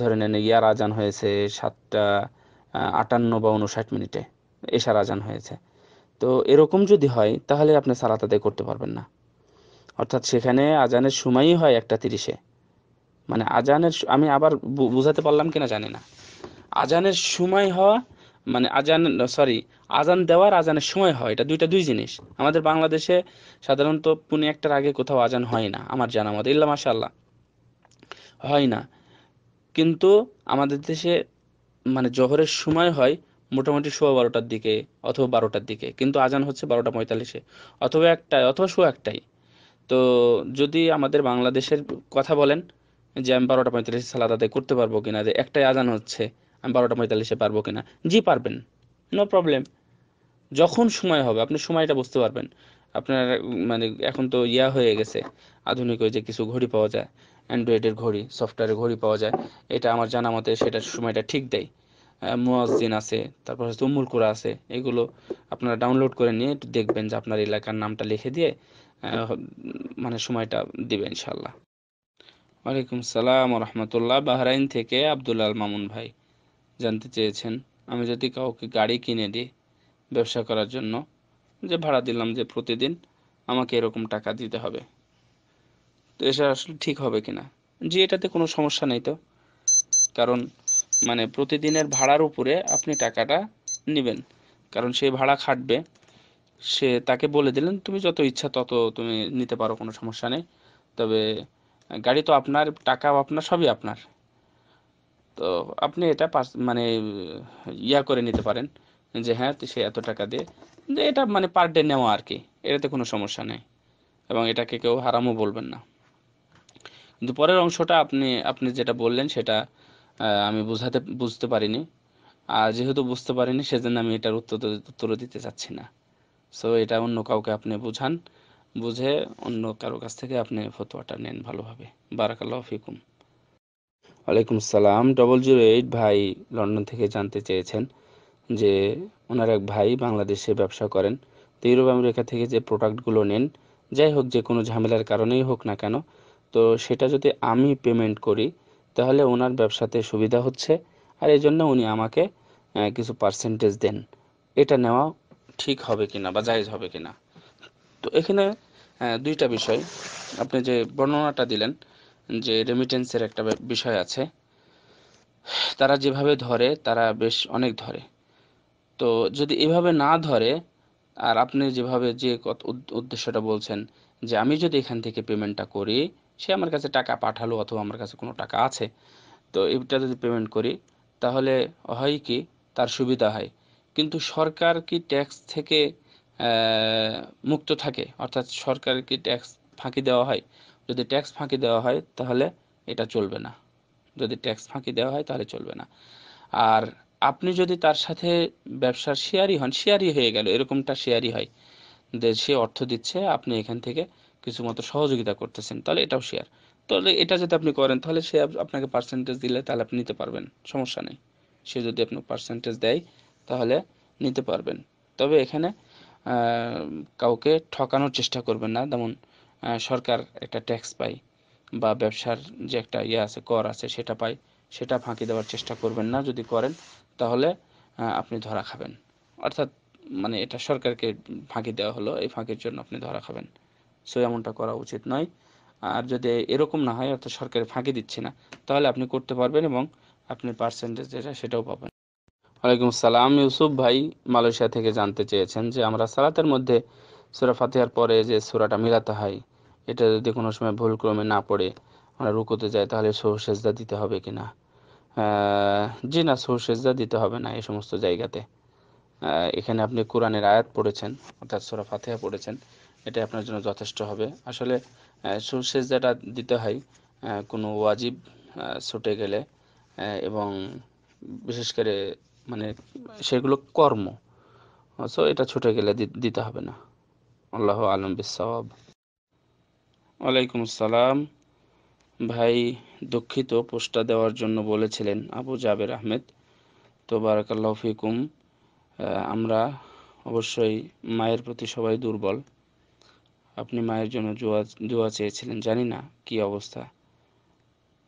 ধরে নেন ইয়ার আজান হয়েছে সাতটা আটান্ন বা উনষাট মিনিটে এশার আজান হয়েছে তো এরকম যদি হয় তাহলে আপনি সালাত আদায় করতে পারবেন না অর্থাৎ সেখানে আজানের সময়ই হয় একটা তিরিশে মানে আজানের আমি আবার বুঝাতে পারলাম কিনা জানি না আজানের সময় হওয়া মানে আজান সরি আজান দেওয়ার আজানের সময় হয় এটা দুইটা দুই জিনিস আমাদের বাংলাদেশে সাধারণত পুনে একটার আগে কোথাও আজান হয় না আমার জানা মতো ইল্লা মাসাল্লাহ হয় না কিন্তু আমাদের দেশে মানে জহরের সময় হয় মোটামুটি সোয়া বারোটার দিকে অথবা বারোটার দিকে কিন্তু আজান হচ্ছে বারোটা পঁয়তাল্লিশে অথবা একটাই অথবা শো একটাই তো যদি আমাদের বাংলাদেশের কথা বলেন যে আমি বারোটা পঁয়তাল্লিশে সালাদ আদায় করতে পারবো কিনা যে একটাই আজান হচ্ছে আমি বারোটা পঁয়তাল্লিশে পারবো কিনা জি পারবেন নো প্রবলেম যখন সময় হবে আপনি সময়টা বুঝতে পারবেন আপনার মানে এখন তো ইয়া হয়ে গেছে আধুনিক যে কিছু ঘড়ি পাওয়া যায় অ্যান্ড্রয়েডের ঘড়ি সফটওয়্যারের ঘড়ি পাওয়া যায় এটা আমার জানা মতে সেটার সময়টা ঠিক দেয় মুয়াজ্জিন আছে তারপর হচ্ছে উমুল কোরা আছে এগুলো আপনারা ডাউনলোড করে নিয়ে একটু দেখবেন যে আপনার এলাকার নামটা লিখে দিয়ে মানে সময়টা দিবেন ইনশাল্লাহ ওয়ালাইকুম সালাম রহমতুল্লাহ বাহরাইন থেকে আবদুল আল মামুন ভাই জানতে চেয়েছেন আমি যদি কাউকে গাড়ি কিনে দিই ব্যবসা করার জন্য যে ভাড়া দিলাম যে প্রতিদিন আমাকে এরকম টাকা দিতে হবে তো এটা আসলে ঠিক হবে কিনা জি এটাতে কোনো সমস্যা নেই তো কারণ মানে প্রতিদিনের ভাড়ার উপরে আপনি টাকাটা নেবেন কারণ সে ভাড়া খাটবে সে তাকে বলে দিলেন তুমি যত ইচ্ছা তত তুমি নিতে পারো কোনো সমস্যা নেই তবে গাড়ি তো আপনার টাকা আপনার সবই আপনার তো আপনি এটা মানে ইয়া করে নিতে পারেন যে হ্যাঁ সে এত টাকা দিয়ে যে এটা মানে পার ডে নেওয়া আর কি এটাতে কোনো সমস্যা নেই এবং এটাকে কেউ হারামও বলবেন না কিন্তু পরের অংশটা আপনি আপনি যেটা বললেন সেটা আমি বুঝাতে বুঝতে পারিনি আর যেহেতু বুঝতে পারিনি সেজন্য আমি এটার উত্তর উত্তর দিতে চাচ্ছি না সো এটা অন্য কাউকে আপনি বুঝান বুঝে অন্য কারো কাছ থেকে আপনি ফতোয়াটা নেন ভালোভাবে বারাকাল্লাহ ফিকুম ওয়ালাইকুম সালাম ডবল জিরো এইট ভাই লন্ডন থেকে জানতে চেয়েছেন যে ওনার এক ভাই বাংলাদেশে ব্যবসা করেন তো ইউরোপ আমেরিকা থেকে যে প্রোডাক্টগুলো নেন যাই হোক যে কোনো ঝামেলার কারণেই হোক না কেন তো সেটা যদি আমি পেমেন্ট করি তাহলে ওনার ব্যবসাতে সুবিধা হচ্ছে আর এই জন্য উনি আমাকে কিছু পার্সেন্টেজ দেন এটা নেওয়া ঠিক হবে কিনা বা জায়জ হবে কিনা তো এখানে হ্যাঁ, দুইটা বিষয় আপনি যে বর্ণনাটা দিলেন যে রেমিটেন্সের একটা বিষয় আছে তারা যেভাবে ধরে তারা বেশ অনেক ধরে তো যদি এভাবে না ধরে আর আপনি যেভাবে যে উদ্দেশ্যটা বলছেন যে আমি যদি এখান থেকে পেমেন্টটা করি সে আমার কাছে টাকা পাঠালো অথবা আমার কাছে কোনো টাকা আছে তো এটা যদি পেমেন্ট করি তাহলে হয় কি তার সুবিধা হয় কিন্তু সরকার কি ট্যাক্স থেকে মুক্ত থাকে অর্থাৎ সরকারকে ট্যাক্স ফাঁকি দেওয়া হয় যদি ট্যাক্স ফাঁকি দেওয়া হয় তাহলে এটা চলবে না যদি ট্যাক্স ফাঁকি দেওয়া হয় তাহলে চলবে না আর আপনি যদি তার সাথে ব্যবসার শেয়ারই হন শেয়ারই হয়ে গেল এরকমটা শেয়ারই হয় যে সে অর্থ দিচ্ছে আপনি এখান থেকে কিছু মতো সহযোগিতা করতেছেন তাহলে এটাও শেয়ার তাহলে এটা যদি আপনি করেন তাহলে সে আপনাকে পার্সেন্টেজ দিলে তাহলে আপনি নিতে পারবেন সমস্যা নেই সে যদি আপনার পার্সেন্টেজ দেয় তাহলে নিতে পারবেন তবে এখানে কাউকে ঠকানোর চেষ্টা করবেন না যেমন সরকার একটা ট্যাক্স পায় বা ব্যবসার যে একটা ইয়ে আছে কর আছে সেটা পায় সেটা ফাঁকি দেওয়ার চেষ্টা করবেন না যদি করেন তাহলে আপনি ধরা খাবেন অর্থাৎ মানে এটা সরকারকে ফাঁকি দেওয়া হলো এই ফাঁকির জন্য আপনি ধরা খাবেন সো এমনটা করা উচিত নয় আর যদি এরকম না হয় অর্থাৎ সরকার ফাঁকি দিচ্ছে না তাহলে আপনি করতে পারবেন এবং আপনি পার্সেন্টেজ যেটা সেটাও পাবেন ওয়ালাইকুম সালাম ইউসুফ ভাই মালয়েশিয়া থেকে জানতে চেয়েছেন যে আমরা সালাতের মধ্যে সুরা ফাতিহার পরে যে সুরাটা মিলাতে হয় এটা যদি কোনো সময় ভুলক্রমে না পড়ে আমরা রুকুতে যাই তাহলে সেজদা দিতে হবে কি না জি না সেজদা দিতে হবে না এই সমস্ত জায়গাতে এখানে আপনি কোরআনের আয়াত পড়েছেন অর্থাৎ সুরা ফাতিহা পড়েছেন এটা আপনার জন্য যথেষ্ট হবে আসলে সেজদাটা দিতে হয় কোনো ওয়াজিব ছুটে গেলে এবং বিশেষ করে মানে সেগুলো কর্ম সো এটা ছুটে গেলে দিতে হবে না আল্লাহ আলম বিসাব ওয়ালাইকুম আসসালাম ভাই দুঃখিত পোস্টটা দেওয়ার জন্য বলেছিলেন আবু জাবের আহমেদ তো বারাকাল্লাহ ফিকুম আমরা অবশ্যই মায়ের প্রতি সবাই দুর্বল আপনি মায়ের জন্য জোয়া জোয়া চেয়েছিলেন জানি না কি অবস্থা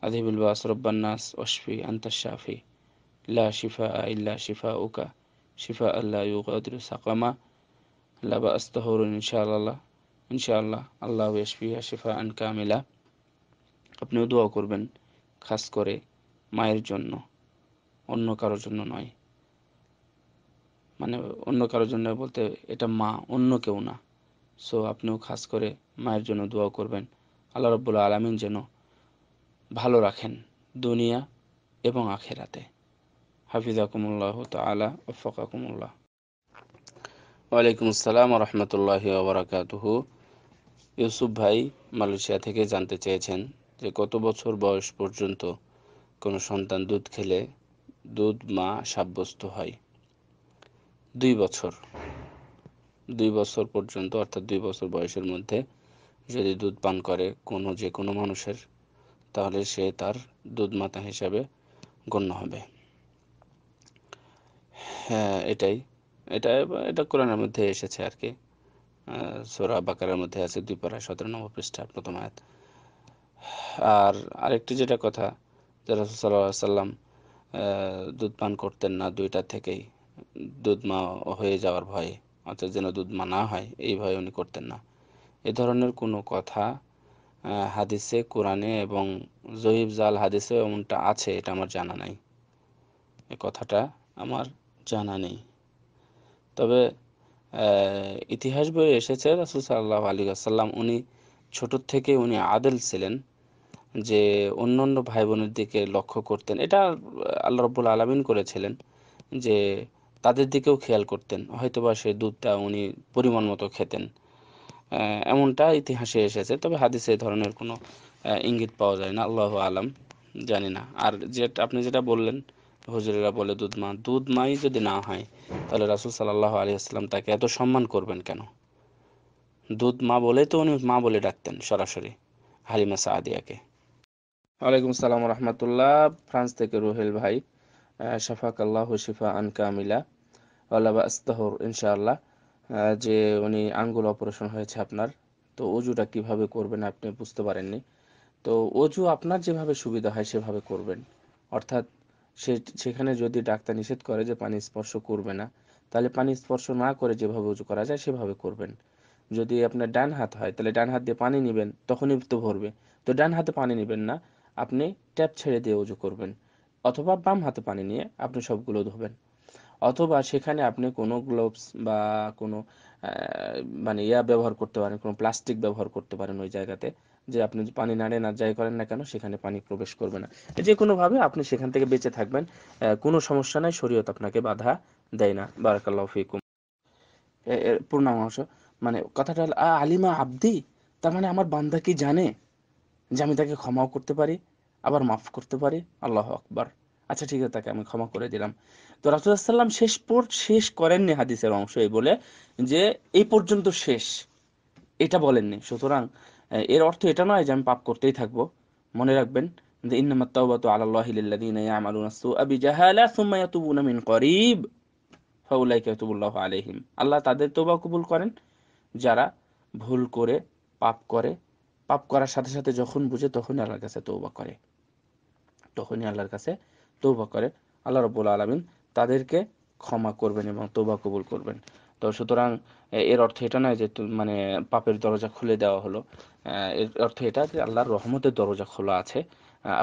আধিবুল বাস রব্বান্নাস অশফি আন্তঃ শাফি লা শিফা ইল্লা শিফা উকা শিফা আল্লাহ ইউকাদুর সাকামা বা আস্তহরুন ইনশাআল্লাহ ইনশাআল্লাহ আল্লাহ ইয়া শিফা আন কামিলা আপনিও দোয়া করবেন খাস করে মায়ের জন্য অন্য কারোর জন্য নয় মানে অন্য কারোর জন্য বলতে এটা মা অন্য কেউ না সো আপনিও খাস করে মায়ের জন্য দোয়া করবেন আল্লাহ রব্বুল আলমিন যেন ভালো রাখেন দুনিয়া এবং আখেরাতে হাফিজাকুমুল্লাহ তালা আফাকুমুল্লাহ ওয়ালাইকুম আসসালাম রহমতুল্লাহ ওবরাকাতহ ইউসুফ ভাই মালয়েশিয়া থেকে জানতে চেয়েছেন যে কত বছর বয়স পর্যন্ত কোনো সন্তান দুধ খেলে দুধ মা সাব্যস্ত হয় দুই বছর দুই বছর পর্যন্ত অর্থাৎ দুই বছর বয়সের মধ্যে যদি দুধ পান করে কোনো যে কোনো মানুষের তাহলে সে তার দুধ মাতা হিসাবে গণ্য হবে হ্যাঁ এটাই এটা এটা কোরআনের মধ্যে এসেছে আর কি সোরা বাকারের মধ্যে আছে দুই পারা সতেরো নম্বর পৃষ্ঠা প্রথম আয়াত আর আরেকটি যেটা কথা যে রসুল্লাহ সাল্লাম দুধ পান করতেন না দুইটা থেকেই দুধ মা হয়ে যাওয়ার ভয়ে অর্থাৎ যেন দুধ মা না হয় এই ভয়ে উনি করতেন না এ ধরনের কোনো কথা হাদিসে কোরআনে এবং জহিব জাল হাদিসে এমনটা আছে এটা আমার জানা নাই এ কথাটা আমার জানা নেই তবে ইতিহাস বইয়ে এসেছে রাসুল সাল্লাহ আলী আসাল্লাম উনি ছোটোর থেকে উনি আদেল ছিলেন যে অন্যান্য ভাই বোনের দিকে লক্ষ্য করতেন এটা আল্লাহ রব্বুল আলমিন করেছিলেন যে তাদের দিকেও খেয়াল করতেন হয়তোবা সে দুধটা উনি পরিমাণ মতো খেতেন এমনটা ইতিহাসে এসেছে তবে হাদিসে এ ধরনের কোনো ইঙ্গিত পাওয়া যায় না আল্লাহ আলাম জানি না আর যেটা আপনি যেটা বললেন হুজুরেরা বলে দুধ মা দুধ মাই যদি না হয় তাহলে রাসুল সাল্লাহ আলী আসলাম তাকে এত সম্মান করবেন কেন দুধ মা বলে তো উনি মা বলে ডাকতেন সরাসরি হালিমা সাহাদিয়াকে ওয়ালাইকুম সালাম রহমতুল্লাহ ফ্রান্স থেকে রুহেল ভাই শফাক আল্লাহ শিফা আন কামিলা আল্লাহ আস্তাহর ইনশাআল্লাহ যে উনি আঙ্গুল অপারেশন হয়েছে আপনার তো অজুটা কিভাবে করবেন আপনি বুঝতে পারেননি তো অজু আপনার যেভাবে সুবিধা হয় সেভাবে করবেন অর্থাৎ সে সেখানে যদি ডাক্তার নিষেধ করে যে পানি স্পর্শ করবে না তাহলে পানি স্পর্শ না করে যেভাবে উঁচু করা যায় সেভাবে করবেন যদি আপনার ডান হাত হয় তাহলে ডান হাত দিয়ে পানি নেবেন তখনই তো ভরবে তো ডান হাতে পানি নেবেন না আপনি ট্যাপ ছেড়ে দিয়ে উঁচু করবেন অথবা বাম হাতে পানি নিয়ে আপনি সবগুলো ধোবেন অথবা সেখানে আপনি কোনো গ্লোভস বা কোনো মানে ইয়া ব্যবহার করতে পারেন কোনো প্লাস্টিক ব্যবহার করতে পারেন ওই জায়গাতে যে আপনি পানি নাড়ে না যাই করেন না কেন সেখানে পানি প্রবেশ করবে না যে কোনোভাবে আপনি সেখান থেকে বেঁচে থাকবেন কোনো সমস্যা নাই শরীয়ত আপনাকে বাধা দেয় না বারাকাল্লাহ ফিকুম এর পূর্ণাংশ মানে কথাটা আলিমা আব্দি তার মানে আমার বান্দা কি জানে যে আমি তাকে ক্ষমাও করতে পারি আবার মাফ করতে পারি আল্লাহ আকবার আচ্ছা ঠিক আছে তাকে আমি ক্ষমা করে দিলাম তো রাসুলাম শেষ পর শেষ করেননি হাদিসের অংশ এই বলে যে এই পর্যন্ত শেষ এটা বলেননি সুতরাং এর অর্থ এটা নয় যে আমি পাপ করতেই থাকবো মনে রাখবেন যে ইন্নামা তাওবাতু আলাল্লাহি লিল্লাযিনা ইয়ামালুনা সুআ বিজাহালা সুম্মা ইয়াতুবুনা মিন করিব ফাউলাইকা ইয়াতুবুল্লাহু আলাইহিম আল্লাহ তাদের তওবা কবুল করেন যারা ভুল করে পাপ করে পাপ করার সাথে সাথে যখন বুঝে তখন আল্লাহর কাছে তওবা করে তখনই আল্লাহর কাছে তৌবা করে আল্লাহ রবুল আলামিন তাদেরকে ক্ষমা করবেন এবং তৌবা কবুল করবেন তো সুতরাং এর অর্থ এটা নয় যে মানে পাপের দরজা খুলে দেওয়া হলো এর অর্থ এটা যে আল্লাহর রহমতের দরজা খোলা আছে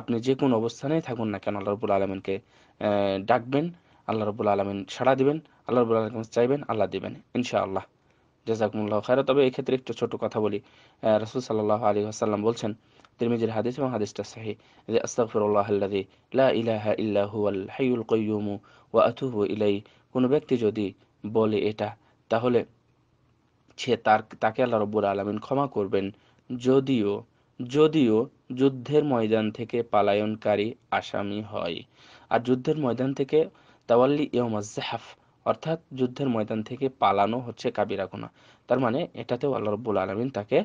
আপনি যে কোনো অবস্থানেই থাকুন না কেন আল্লাহ রবুল আলমিনকে ডাকবেন আল্লাহ রবুল আলমিন সাড়া দিবেন আল্লাহ রবুল আলম চাইবেন আল্লাহ দিবেন ইনশাআল্লাহ জাজাকুমুল্লাহ খায়রা তবে এক্ষেত্রে একটু ছোট কথা বলি রসুল সাল্লাহ আলী আসাল্লাম বলছেন তিরমিজির হাদিস এবং হাদিসটা সাহি যে আস্তাগফিরুল্লাহ আল্লাযী লা ইলাহা ইল্লা হুয়াল হাইয়ুল কাইয়্যুম ওয়া আতুবু ইলাই কোনো ব্যক্তি যদি বলে এটা তাহলে সে তার তাকে আল্লাহ রব্বুর আলমিন ক্ষমা করবেন যদিও যদিও যুদ্ধের ময়দান থেকে পালায়নকারী আসামি হয় আর যুদ্ধের ময়দান থেকে তাওয়াল্লি ইয়মাজাহাফ অর্থাৎ যুদ্ধের ময়দান থেকে পালানো হচ্ছে কাবিরা গুণা তার মানে এটাতেও আল্লাহ রব্বুল আলমিন তাকে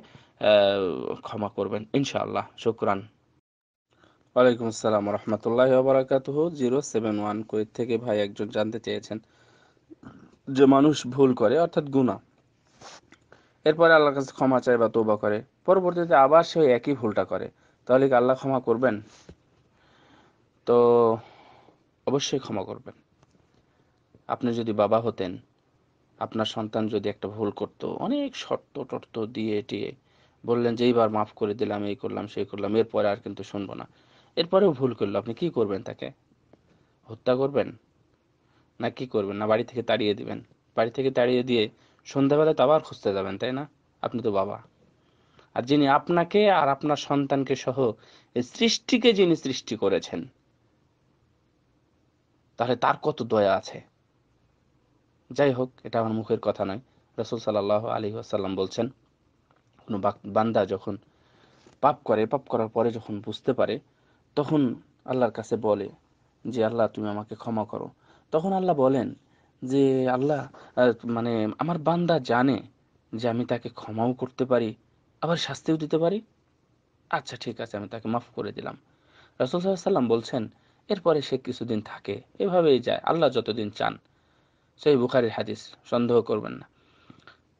ক্ষমা করবেন ইনশাআল্লাহ শুক্রান ওয়ালাইকুম আসসালাম রহমতুল্লাহ বারাকাতহ জিরো সেভেন ওয়ান কুয়েত থেকে ভাই একজন জানতে চেয়েছেন যে মানুষ ভুল করে অর্থাৎ গুণা এরপরে আল্লাহর কাছে ক্ষমা চায় বা তোবা করে পরবর্তীতে আবার সে একই ভুলটা করে তাহলে কি আল্লাহ ক্ষমা করবেন তো অবশ্যই ক্ষমা করবেন আপনি যদি বাবা হতেন আপনার সন্তান যদি একটা ভুল করত অনেক শর্ত টর্ত দিয়ে টিয়ে বললেন যে এইবার মাফ করে দিলাম এই করলাম সেই করলাম এরপরে আর কিন্তু শুনবো না এরপরেও ভুল করলো আপনি কি করবেন তাকে হত্যা করবেন না কি করবেন না বাড়ি থেকে তাড়িয়ে দিবেন বাড়ি থেকে তাড়িয়ে দিয়ে সন্ধ্যাবেলায় তো আবার খুঁজতে যাবেন তাই না আপনি তো বাবা আর যিনি আপনাকে আর আপনার সন্তানকে সহ সৃষ্টিকে যিনি সৃষ্টি করেছেন তাহলে তার কত দয়া আছে যাই হোক এটা আমার মুখের কথা নয় রসুল সাল্লাহ আলী আসাল্লাম বলছেন কোনো বান্দা যখন পাপ করে পাপ করার পরে যখন বুঝতে পারে তখন আল্লাহর কাছে বলে যে আল্লাহ তুমি আমাকে ক্ষমা করো তখন আল্লাহ বলেন যে আল্লাহ মানে আমার বান্দা জানে যে আমি তাকে ক্ষমাও করতে পারি আবার শাস্তিও দিতে পারি আচ্ছা ঠিক আছে আমি তাকে মাফ করে দিলাম রসুল সাল্লাম বলছেন এরপরে সে কিছুদিন থাকে এভাবেই যায় আল্লাহ যতদিন চান সেই বুখারির হাদিস সন্দেহ করবেন না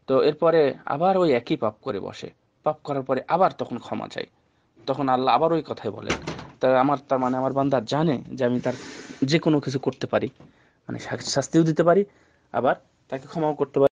তো এরপরে আবার ওই একই পাপ করে বসে পাপ করার পরে আবার তখন ক্ষমা চাই তখন আল্লাহ আবার ওই কথাই বলেন তা আমার তার মানে আমার বান্দা জানে যে আমি তার যে কোনো কিছু করতে পারি মানে শাস্তিও দিতে পারি আবার তাকে ক্ষমাও করতে পারি